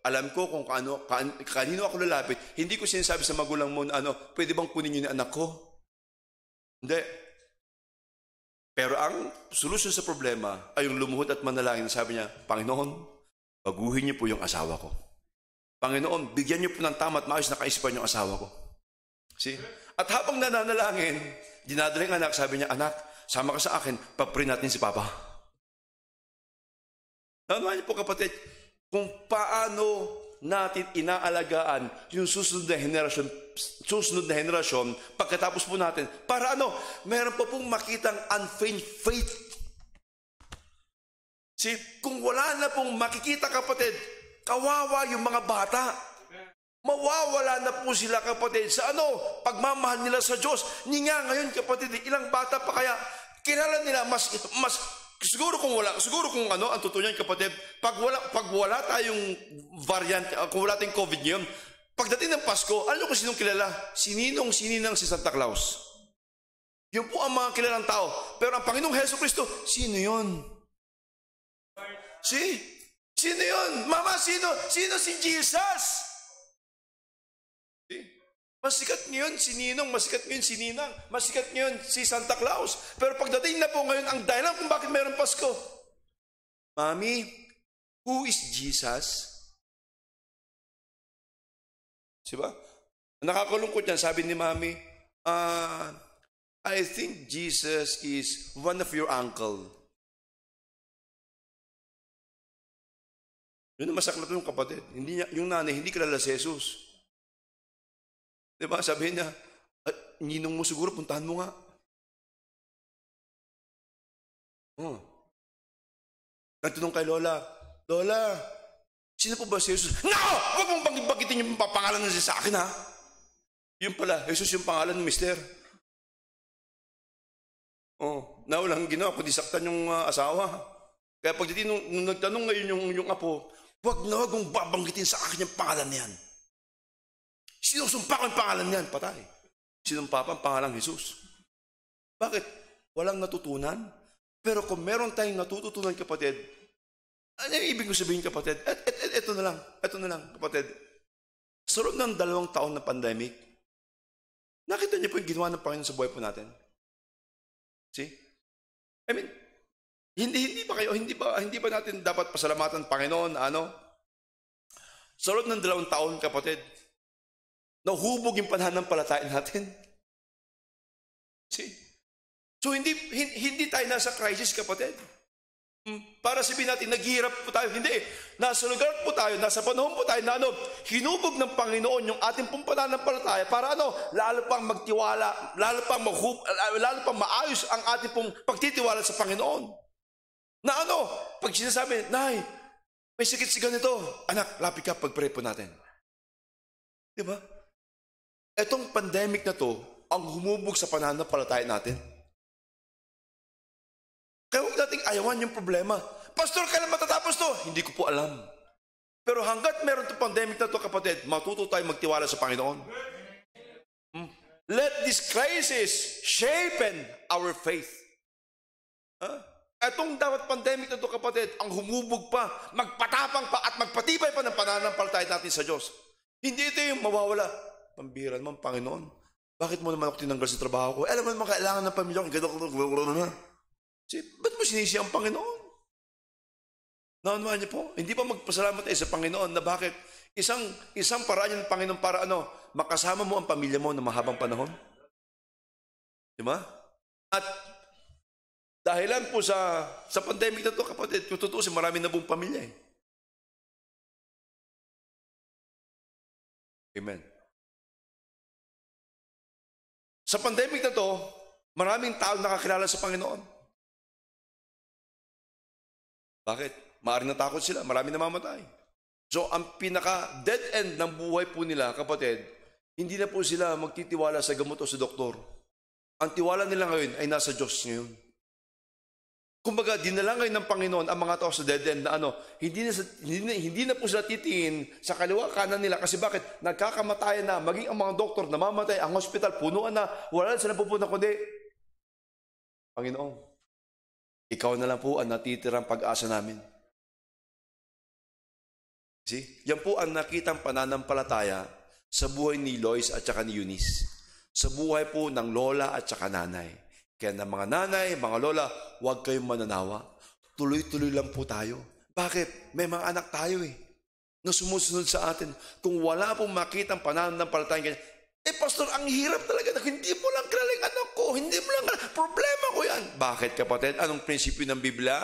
Alam ko kung kaano, kanino ako lalapit. Hindi ko sinasabi sa magulang mo na ano, pwede bang kunin yun ni anak ko? Hindi. Pero ang solusyon sa problema ay yung lumuhod at manalangin. Sabi niya, Panginoon, baguhin niyo po yung asawa ko. Panginoon, bigyan niyo po ng tama at maayos na kaisipan yung asawa ko. See? At habang nananalangin, dinadala yung anak, sabi niya, anak, sama ka sa akin, paprin natin si Papa. Ano po kapatid, kung paano natin inaalagaan yung susunod na henerasyon, susunod na henerasyon pagkatapos po natin. Para ano? Meron pa pong makitang unfeigned faith. See, kung wala na pong makikita kapatid, kawawa yung mga bata. Mawawala na po sila kapatid sa ano? Pagmamahal nila sa Diyos. Ni nga ngayon kapatid, ilang bata pa kaya kilala nila mas mas Siguro kung wala, siguro kung ano, ang totoo niyan kapatid, pag wala, pag wala tayong variant, uh, kung wala tayong COVID ngayon, pagdating ng Pasko, alam ko sinong kilala? Sininong sininang si Santa Claus. Yun po ang mga kilalang tao. Pero ang Panginoong Heso Kristo, sino yun? Si? Sino yun? Mama, sino? Sino si Jesus? Masikat ngayon si Ninong, masikat ngayon si Ninang, masikat ngayon si Santa Claus. Pero pagdating na po ngayon, ang dahilan kung bakit mayroong Pasko. Mami, who is Jesus? Diba? Nakakalungkot yan. Sabi ni Mami, uh, I think Jesus is one of your uncle. Yun ang masaklap ng kapatid. Hindi yung nanay, hindi kilala si Jesus. Di ba? Sabihin niya, ah, ninong mo siguro, puntahan mo nga. Oh. Nagtanong kay Lola, Lola, sino po ba si Jesus? No! Huwag mong pagbagitin yung papangalan na sa akin, ha? Yun pala, Jesus yung pangalan ng mister. Oh, na walang ginawa, kundi saktan yung uh, asawa. Kaya pagdating nung, nung nagtanong ngayon yung, yung apo, huwag na huwag mong babanggitin sa akin yung pangalan niyan. Sinusumpa ko yung pangalan niyan, patay. Sinumpa pa ang pangalan Jesus. Bakit? Walang natutunan? Pero kung meron tayong natututunan, kapatid, ano yung ibig ko sabihin, kapatid? Et, et, et, eto na lang, eto na lang, kapatid. Sa loob ng dalawang taon na pandemic, nakita niyo po yung ginawa ng Panginoon sa buhay po natin? See? I mean, hindi hindi ba kayo hindi ba hindi ba natin dapat pasalamatan Panginoon ano? Sa loob ng dalawang taon kapatid, Nahubog yung pananampalataya natin. See? So hindi, hindi tayo nasa crisis, kapatid. Hmm, para sabihin natin, naghihirap po tayo. Hindi. Nasa lugar po tayo, nasa panahon po tayo na ano, hinubog ng Panginoon yung ating pong pananampalataya para ano, lalo pang magtiwala, lalo pang, maghub, lalo pang maayos ang ating pong pagtitiwala sa Panginoon. Na ano, pag sinasabi, Nay, may sakit si ganito, anak, lapit ka, pagpray po natin. Di ba? etong pandemic na to, ang humubog sa pananampalataya natin. Kaya huwag nating ayawan yung problema. Pastor, kailan matatapos to? Hindi ko po alam. Pero hanggat meron itong pandemic na to, kapatid, matuto tayo magtiwala sa Panginoon. Hmm. Let this crisis shapen our faith. Huh? Itong dapat pandemic na to kapatid, ang humubog pa, magpatapang pa at magpatibay pa ng pananampalataya natin sa Diyos. Hindi ito yung mawawala. Pambiran mo, Panginoon. Bakit mo naman ako tinanggal sa trabaho ko? Eh, alam mo naman, kailangan ng pamilya ko. Ganun, ganun, ganun, na. Kasi, ba't mo sinisi ang Panginoon? Naunawa niyo po? Hindi pa magpasalamat tayo eh sa Panginoon na bakit? Isang, isang paraan ng Panginoon para ano? Makasama mo ang pamilya mo na mahabang panahon. Di ba? At dahilan po sa sa pandemic na to kapatid, kung tutuusin, marami na buong pamilya eh. Amen. Sa pandemic na to, maraming tao nakakilala sa Panginoon. Bakit? Maaring natakot sila, marami namamatay. So ang pinaka dead end ng buhay po nila, kapatid, hindi na po sila magtitiwala sa gamot o sa doktor. Ang tiwala nila ngayon ay nasa Diyos ngayon. Kumbaga, dinalangay ng Panginoon ang mga tao sa dead end na ano, hindi na, hindi na, hindi na po sila titingin sa kaliwa kanan nila kasi bakit? Nagkakamatayan na, maging ang mga doktor, namamatay, ang hospital, punuan na, wala na sila pupunta kundi, Panginoon, ikaw na lang po ang natitirang pag-asa namin. See? Yan po ang nakitang pananampalataya sa buhay ni Lois at saka ni Eunice. Sa buhay po ng lola at saka nanay. Kaya na mga nanay, mga lola, huwag kayong mananawa. Tuloy-tuloy lang po tayo. Bakit? May mga anak tayo eh. Na sumusunod sa atin. Kung wala pong makita ang pananampalatayang ganyan, eh pastor, ang hirap talaga. Hindi mo lang kilalang anak ko. Hindi mo lang kilalang. Problema ko yan. Bakit kapatid? Anong prinsipyo ng Biblia?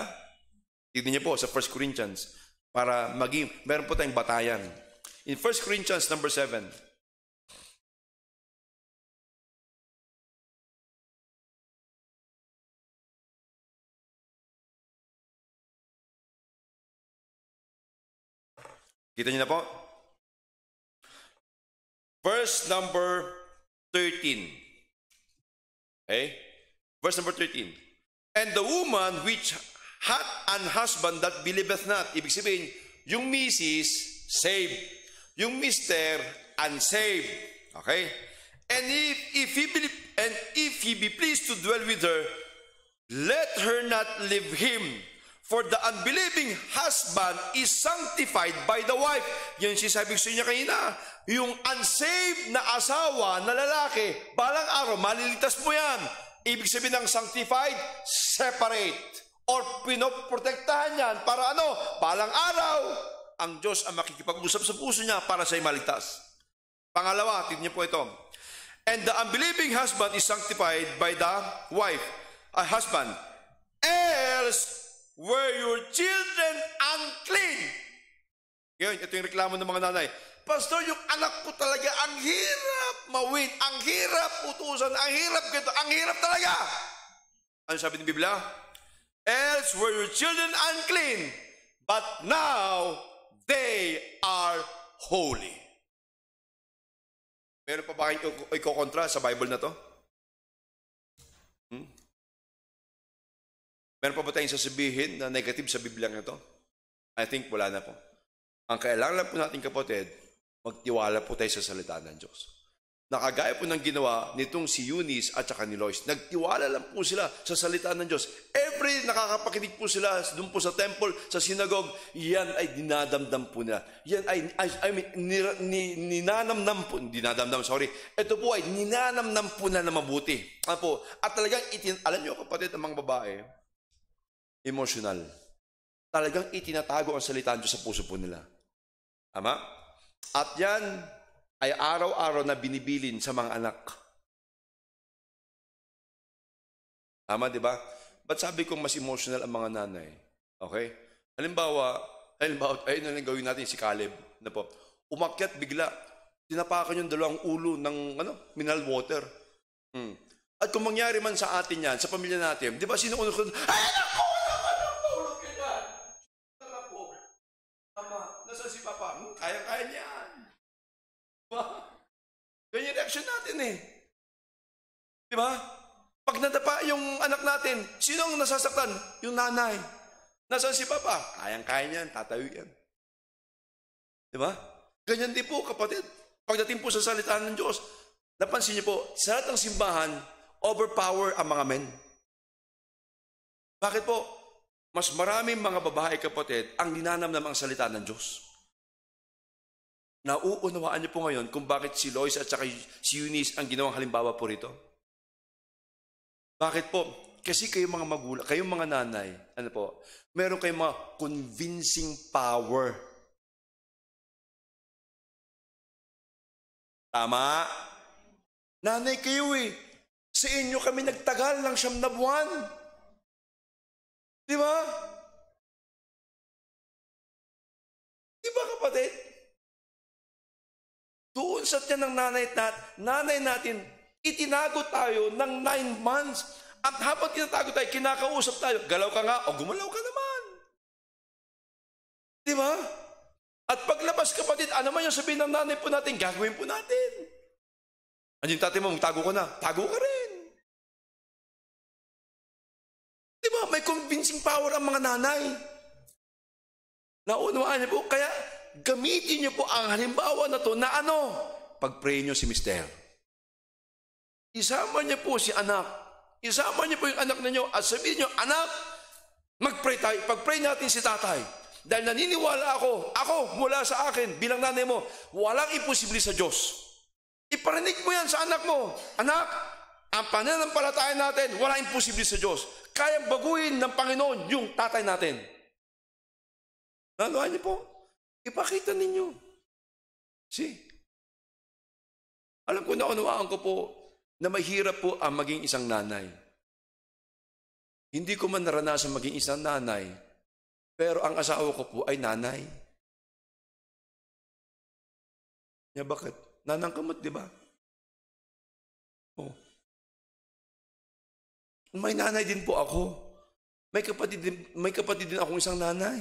Tignan niyo po sa 1 Corinthians. Para maging, meron po tayong batayan. In 1 Corinthians number 7, Kita niyo na po? Verse number 13. Okay? Verse number 13. And the woman which hath an husband that believeth not. Ibig sabihin, yung misis, saved. Yung mister, unsaved. Okay? And if, if he be, and if he be pleased to dwell with her, let her not leave him For the unbelieving husband is sanctified by the wife. Yan sinasabi ko sa inyo kanina. Yung unsaved na asawa na lalaki, balang araw, maliligtas mo yan. Ibig sabihin ng sanctified, separate. Or pinoprotektahan yan para ano? Balang araw, ang Diyos ang makikipag-usap sa puso niya para sa'yo maligtas. Pangalawa, tignan niyo po ito. And the unbelieving husband is sanctified by the wife, a husband. Else Were your children unclean? Yun, ito yung reklamo ng mga nanay. Pastor, yung anak ko talaga, ang hirap mawin, ang hirap utusan, ang hirap ganito, ang hirap talaga. Ano sabi ng Biblia? Else were your children unclean, but now they are holy. Meron pa ba kayo ikokontra sa Bible na to? Meron pa ba tayong sasabihin na negative sa Biblia nito? I think wala na po. Ang kailangan po natin kapatid, magtiwala po tayo sa salita ng Diyos. Nakagaya po ng ginawa nitong si Eunice at saka ni Lois. Nagtiwala lang po sila sa salita ng Diyos. Every nakakapakinig po sila doon po sa temple, sa sinagog, yan ay dinadamdam po nila. Yan ay, I, I mean, nir, ni, ninanamnam po, dinadamdam, sorry. Ito po ay ninanamnam po na na mabuti. Ano po? At talagang, itin, alam niyo kapatid, ang mga babae, emotional. Talagang itinatago ang salita ng Diyos sa puso po nila. Tama? At yan ay araw-araw na binibilin sa mga anak. Tama, di ba? Ba't sabi ko mas emotional ang mga nanay? Okay? Halimbawa, halimbawa, ayun na lang gawin natin si Caleb. Na po, umakyat bigla. Tinapakan yung dalawang ulo ng ano, mineral water. Hmm. At kung mangyari man sa atin yan, sa pamilya natin, di ba sino unang, ay, naku! Nasaan si Papa? Hmm, kaya-kaya niya. Diba? Ganyan yung reaction natin eh. Diba? Pag nadapa yung anak natin, sino ang nasasaktan? Yung nanay. Nasaan si Papa? Kayang-kaya niyan, tatayo yan. Diba? Ganyan din po kapatid. Pagdating po sa salitaan ng Diyos, napansin niyo po, sa lahat ng simbahan, overpower ang mga men. Bakit po? mas maraming mga babae kapatid ang ninanamnam ang salita ng Diyos. Nauunawaan niyo po ngayon kung bakit si Lois at saka si Eunice ang ginawang halimbawa po rito? Bakit po? Kasi kayong mga magulang, kayong mga nanay, ano po, meron kayong mga convincing power. Tama? Nanay kayo eh. Sa inyo kami nagtagal ng siyam na buwan. Di ba? Di ba kapatid? Doon sa tiyan ng nanay, nat, nanay natin, itinago tayo ng nine months. At habang tinatago tayo, kinakausap tayo, galaw ka nga o gumalaw ka naman. Di ba? At paglabas kapatid, ano man yung sabihin ng nanay po natin, gagawin po natin. Andiyan tatay mo, magtago ko na. Tago ka rin. may convincing power ang mga nanay. Naunawaan niyo po, kaya gamitin niyo po ang halimbawa na to na ano? Pag-pray niyo si mister. Isama niyo po si anak. Isama niyo po yung anak ninyo at sabihin niyo, anak, mag-pray tayo. Pag-pray natin si tatay. Dahil naniniwala ako, ako mula sa akin bilang nanay mo, walang imposible sa Diyos. Iparinig mo yan sa anak mo. Anak, ang pananampalataya natin, wala imposible sa Diyos. Kayang baguhin ng Panginoon yung tatay natin. Naluhan niyo po? Ipakita ninyo. si Alam ko na unawaan ko po na mahirap po ang maging isang nanay. Hindi ko man naranasan maging isang nanay, pero ang asawa ko po ay nanay. Ya, bakit? Nanang kamot, di ba? Oh, may nanay din po ako. May kapatid din, may kapatid din akong isang nanay.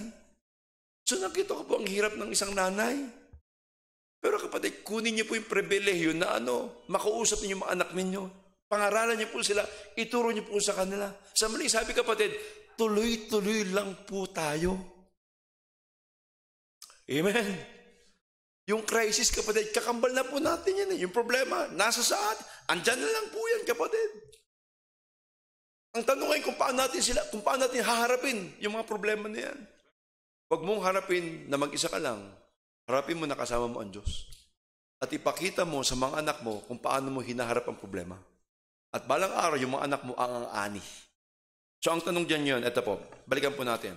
So nakita ko po ang hirap ng isang nanay. Pero kapatid, kunin niyo po yung pribilehyo na ano, makuusap niyo yung mga anak ninyo. Pangaralan niyo po sila, ituro niyo po sa kanila. Sa mali sabi kapatid, tuloy-tuloy lang po tayo. Amen. Yung crisis, kapatid, kakambal na po natin yan. Eh. Yung problema, nasa saan? Andyan na lang po yan, kapatid. Ang tanong ay kung paano natin sila, kung paano natin haharapin yung mga problema na yan. Huwag mong harapin na mag-isa ka lang. Harapin mo na kasama mo ang Diyos. At ipakita mo sa mga anak mo kung paano mo hinaharap ang problema. At balang araw, yung mga anak mo ang ang ani. So ang tanong dyan yun, eto po, balikan po natin.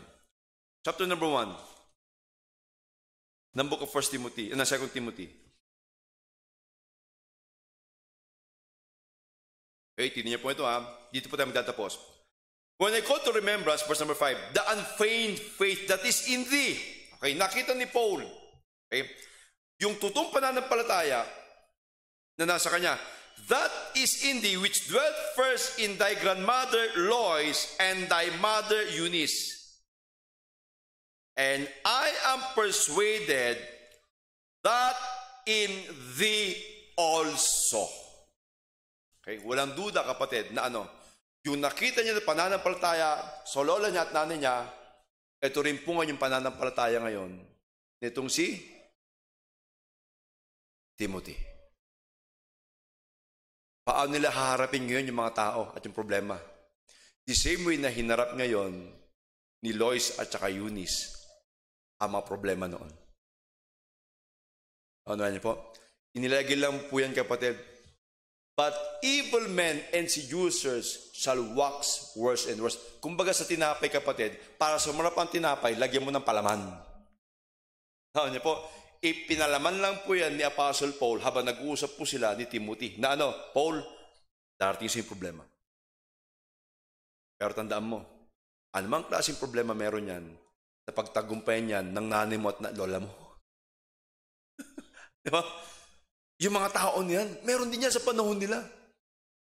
Chapter number 1 ng book of 1 Timothy, eh, na 2 Timothy. Okay, tinan niyo po ito ha. Dito po tayo magtatapos. When I call to remembrance, verse number 5, the unfeigned faith that is in thee. Okay, nakita ni Paul. Okay, yung tutong pananampalataya na nasa kanya, that is in thee which dwelt first in thy grandmother Lois and thy mother Eunice. And I am persuaded that in thee also. Okay? Walang duda kapatid na ano, yung nakita niya na pananampalataya sa lola niya at nanay niya, ito rin po ngayon yung pananampalataya ngayon nitong si Timothy. Paano nila haharapin ngayon yung mga tao at yung problema? The same way na hinarap ngayon ni Lois at saka Eunice ang mga problema noon. Ano niya ano po? Inilagay lang po yan kapatid But evil men and seducers shall wax worse and worse. Kumbaga sa tinapay, kapatid, para sumarap ang tinapay, lagyan mo ng palaman. Ano niyo po? Ipinalaman lang po yan ni Apostle Paul habang nag-uusap po sila ni Timothy. Na ano, Paul, darating sa problema. Pero tandaan mo, anumang klaseng problema meron yan, sa pagtagumpayan yan ng nanay mo at na lola mo. Di ba? Yung mga tao niyan, meron din yan sa panahon nila.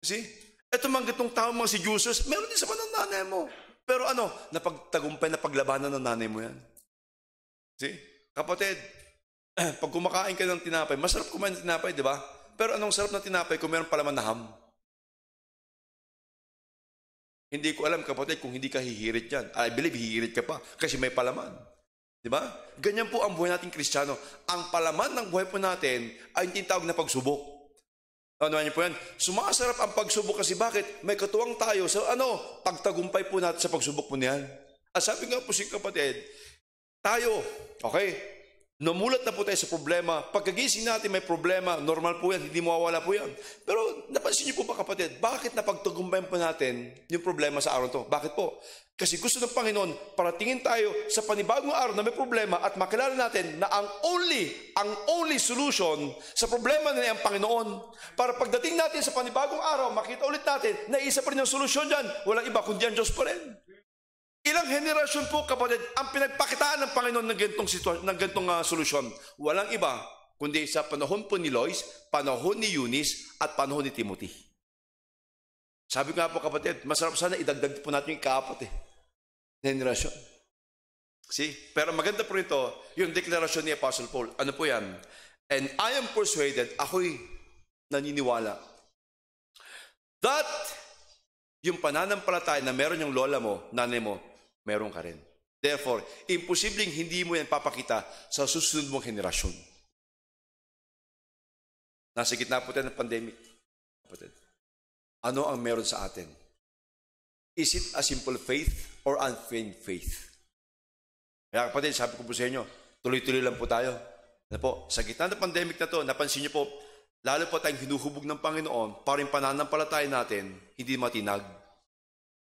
See? Ito mga itong tao, mga si Jesus, meron din sa panahon nanay mo. Pero ano, napagtagumpay na paglabanan ng nanay mo yan. See? Kapatid, pag kumakain ka ng tinapay, masarap kumain ng tinapay, di ba? Pero anong sarap ng tinapay kung meron palaman na ham? Hindi ko alam, kapatid, kung hindi ka hihirit yan. I believe hihirit ka pa kasi may palaman. Di ba? Ganyan po ang buhay nating Kristiyano. Ang palaman ng buhay po natin ay yung tinatawag na pagsubok. Ano niyo po yan? Sumasarap ang pagsubok kasi bakit? May katuwang tayo sa ano, pagtagumpay po natin sa pagsubok po niyan. At sabi nga po si kapatid, tayo, okay, Namulat na po tayo sa problema. Pagkagising natin may problema, normal po yan, hindi mawawala po yan. Pero napansin niyo po ba kapatid, bakit napagtagumpayan po natin yung problema sa araw to? Bakit po? Kasi gusto ng Panginoon, para tingin tayo sa panibagong araw na may problema at makilala natin na ang only, ang only solution sa problema nila ang Panginoon. Para pagdating natin sa panibagong araw, makita ulit natin na isa pa rin yung solusyon dyan. Walang iba kundi ang Diyos pa rin. Ilang henerasyon po kapatid ang pinagpakitaan ng Panginoon ng gantong, sitwasyon, ng gantong uh, solusyon? Walang iba kundi sa panahon po ni Lois, panahon ni Eunice, at panahon ni Timothy. Sabi nga po kapatid, masarap sana idagdag po natin yung kaapat eh, henerasyon. See? Pero maganda po ito, yung deklarasyon ni Apostle Paul. Ano po yan? And I am persuaded, ako'y naniniwala, that yung pananampalataya na meron yung lola mo, nanay mo, meron ka rin. Therefore, imposibleng hindi mo yan papakita sa susunod mong henerasyon. Nasa gitna po tayo ng pandemic. Ano ang meron sa atin? Is it a simple faith or unfeigned faith? Kaya kapatid, sabi ko po sa inyo, tuloy-tuloy lang po tayo. Ano po, sa gitna ng pandemic na to, napansin niyo po, lalo po tayong hinuhubog ng Panginoon para yung pananampalataya natin hindi matinag.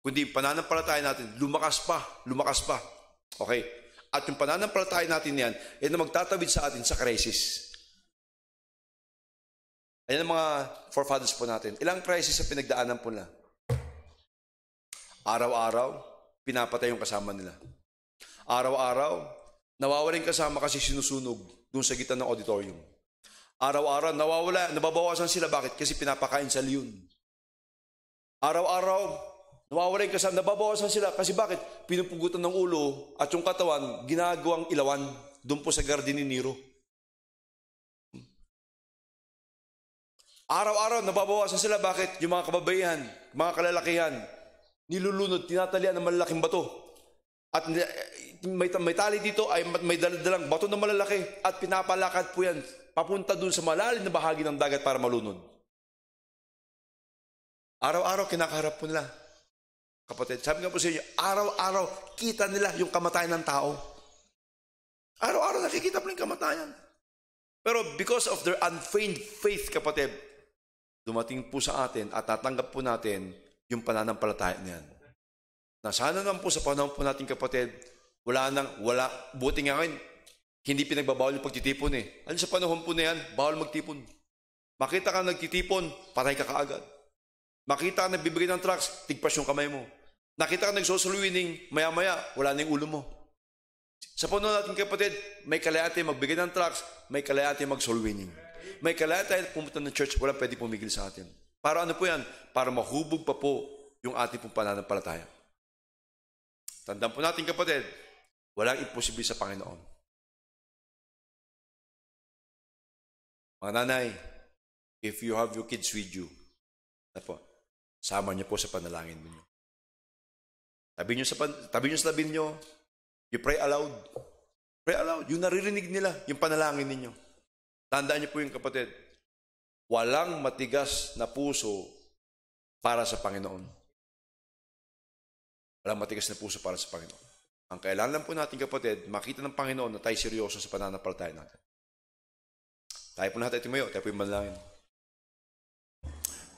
Kundi pananampalataya natin, lumakas pa, lumakas pa. Okay? At yung pananampalataya natin yan, yan ang magtatawid sa atin sa crisis. Ayan ang mga forefathers po natin. Ilang crisis ang pinagdaanan po nila? Araw-araw, pinapatay yung kasama nila. Araw-araw, nawawala nawawalan kasama kasi sinusunog dun sa gitna ng auditorium. Araw-araw, nawawala, nababawasan sila. Bakit? Kasi pinapakain sa leon. Araw-araw, Nawawalan ka sa nababawasan sila kasi bakit? Pinupugutan ng ulo at yung katawan ginagawang ilawan doon po sa garden ni Nero. Araw-araw nababawasan sila bakit? Yung mga kababaihan, mga kalalakihan, nilulunod, tinatalian ng malalaking bato. At may, may tali dito ay may daladalang bato na malalaki at pinapalakad po yan papunta doon sa malalim na bahagi ng dagat para malunod. Araw-araw kinakaharap po nila Kapatid, sabi nga po sa inyo, araw-araw kita nila yung kamatayan ng tao. Araw-araw nakikita po yung kamatayan. Pero because of their unfeigned faith, kapatid, dumating po sa atin at tatanggap po natin yung pananampalataya niyan. Na sana naman po sa panahon po natin kapatid, wala nang, wala, buti nga ngayon, hindi pinagbabawal yung pagtitipon eh. Ano sa panahon po na yan? Bawal magtipon. Makita ka nagtitipon, patay ka kaagad. Makita ka nagbibigay ng tracks, tigpas yung kamay mo. Nakita ka nagsosaluining, maya-maya, wala na yung ulo mo. Sa puno natin kapatid, may kalaya magbigay ng tracks, may kalaya tayo magsolwining. May kalaya pumunta ng church, wala pwede pumigil sa atin. Para ano po yan? Para mahubog pa po yung ating pong pananampalataya. Tandaan po natin kapatid, walang imposible sa Panginoon. Mga nanay, if you have your kids with you, na po, Sama niyo po sa panalangin niyo. Tabi niyo sa pan, tabi niyo sa tabi niyo, you pray aloud. Pray aloud. Yung naririnig nila, yung panalangin niyo. Tandaan niyo po yung kapatid, walang matigas na puso para sa Panginoon. Walang matigas na puso para sa Panginoon. Ang kailangan lang po natin kapatid, makita ng Panginoon na tayo seryoso sa pananampalataya natin. Tayo po natin, Timayo, tayo po yung manalangin.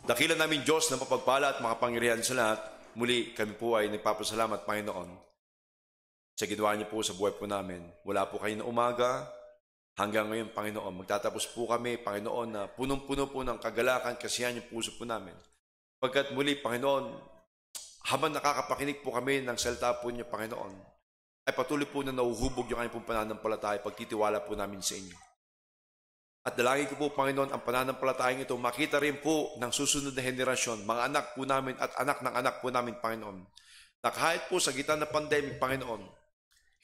Dakila namin Diyos na mapagpala at makapangyarihan sa lahat. Muli kami po ay nagpapasalamat, Panginoon, sa ginawa niyo po sa buhay po namin. Wala po kayo na umaga, Hanggang ngayon, Panginoon, magtatapos po kami, Panginoon, na punong-puno po ng kagalakan, kasihan yung puso po namin. Pagkat muli, Panginoon, habang nakakapakinig po kami ng salita po niyo, Panginoon, ay patuloy po na nauhubog yung aming pong pananampalataya, pagtitiwala po namin sa inyo. At dalangin ko po, Panginoon, ang pananampalatayang ito, makita rin po ng susunod na henerasyon, mga anak po namin at anak ng anak po namin, Panginoon. Na kahit po sa gitna ng pandemic, Panginoon,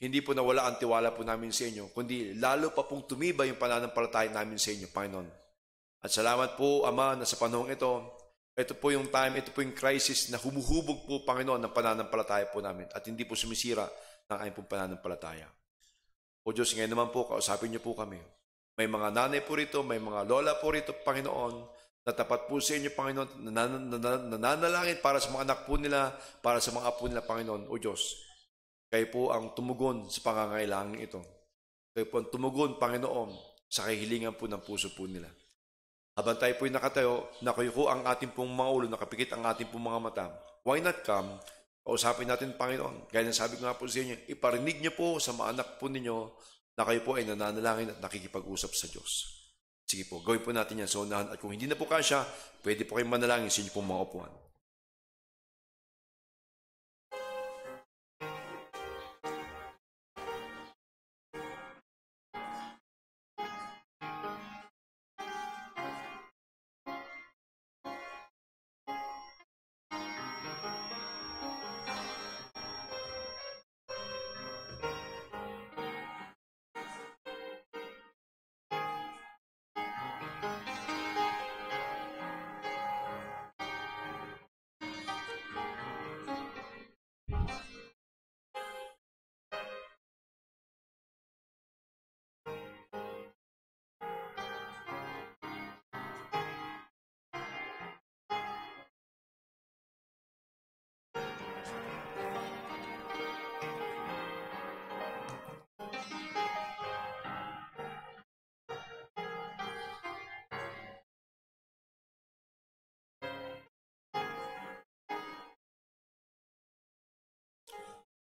hindi po nawala ang tiwala po namin sa inyo, kundi lalo pa pong tumiba yung pananampalataya namin sa inyo, Panginoon. At salamat po, Ama, na sa panahong ito, ito po yung time, ito po yung crisis na humuhubog po, Panginoon, ng pananampalataya po namin at hindi po sumisira ng aming pong pananampalataya. O Diyos, ngayon naman po, kausapin niyo po kami. May mga nanay po rito, may mga lola po rito, Panginoon, tapat po sa inyo, Panginoon, nanan, nananalangin para sa mga anak po nila, para sa mga apo nila, Panginoon, o Diyos. Kayo po ang tumugon sa pangangailangan ito. Kayo po ang tumugon, Panginoon, sa kahilingan po ng puso po nila. Habang tayo po'y nakatayo, nakuyo ko ang ating pong mga ulo, nakapikit ang ating pong mga mata. Why not come? Kausapin natin, Panginoon. Gaya ng sabi ko nga po sa inyo, iparinig niyo po sa mga anak po ninyo na kayo po ay nananalangin at nakikipag-usap sa Diyos. Sige po, gawin po natin yan sa unahan. At kung hindi na po kasya, pwede po kayong manalangin sa inyo pong mga upuan.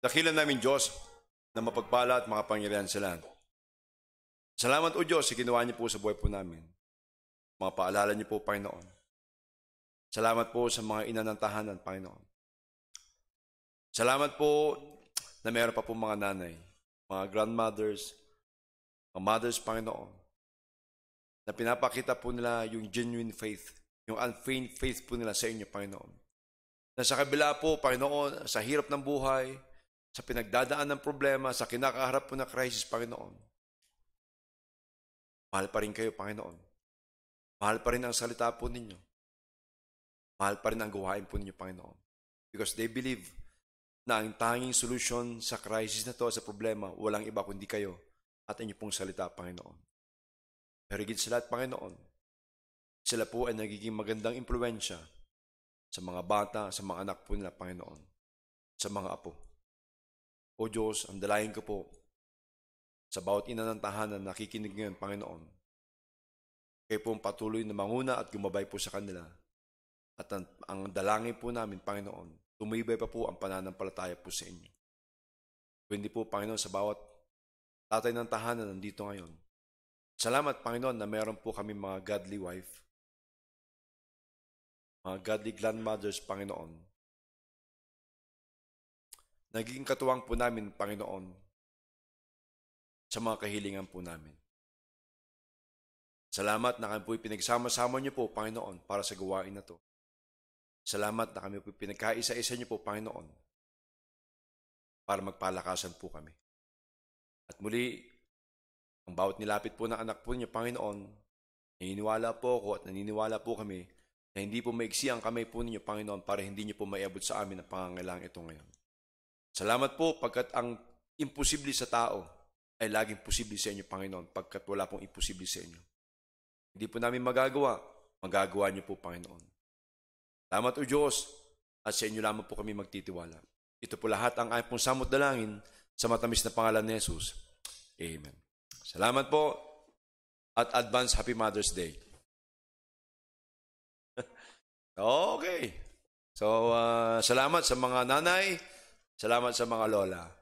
Dakila namin Diyos na mapagpala at makapangyarihan sila. Salamat o Diyos sa ginawa niyo po sa buhay po namin. Mga paalala niyo po, Panginoon. Salamat po sa mga ina ng tahanan, Panginoon. Salamat po na meron pa po mga nanay, mga grandmothers, mga mothers, Panginoon, na pinapakita po nila yung genuine faith, yung unfeigned faith po nila sa inyo, Panginoon. Na sa kabila po, Panginoon, sa hirap ng buhay, sa pinagdadaan ng problema, sa kinakaharap po na crisis, Panginoon. Mahal pa rin kayo, Panginoon. Mahal pa rin ang salita po ninyo. Mahal pa rin ang gawain po ninyo, Panginoon. Because they believe na ang tanging solution sa crisis na to, sa problema, walang iba kundi kayo at inyo pong salita, Panginoon. Pero higit sa lahat, Panginoon, sila po ay nagiging magandang impluensya sa mga bata, sa mga anak po nila, Panginoon, sa mga apo. O Diyos, ang dalayan ko po sa bawat ina ng tahanan na nakikinig ngayon, Panginoon. Kayo pong patuloy na manguna at gumabay po sa kanila. At ang, ang dalangin po namin, Panginoon, tumibay pa po ang pananampalataya po sa inyo. Pwede po, Panginoon, sa bawat tatay ng tahanan nandito ngayon. Salamat, Panginoon, na meron po kami mga godly wife, mga godly grandmothers, Panginoon, Naging katuwang po namin, Panginoon, sa mga kahilingan po namin. Salamat na kami po pinagsama-sama niyo po, Panginoon, para sa gawain na to. Salamat na kami po pinagkaisa-isa niyo po, Panginoon, para magpalakasan po kami. At muli, ang bawat nilapit po ng anak po niyo, Panginoon, naniniwala po ako at naniniwala po kami na hindi po maiksi ang kamay po ninyo, Panginoon, para hindi niyo po maiabot sa amin ang pangangailangan ito ngayon. Salamat po pagkat ang imposible sa tao ay laging posible sa inyo, Panginoon, pagkat wala pong imposible sa inyo. Hindi po namin magagawa, magagawa niyo po, Panginoon. Salamat o Diyos, at sa inyo lamang po kami magtitiwala. Ito po lahat ang ayong pong samot dalangin sa matamis na pangalan ni Jesus. Amen. Salamat po at advance Happy Mother's Day. okay. So, uh, salamat sa mga nanay, Salamat sa mga lola.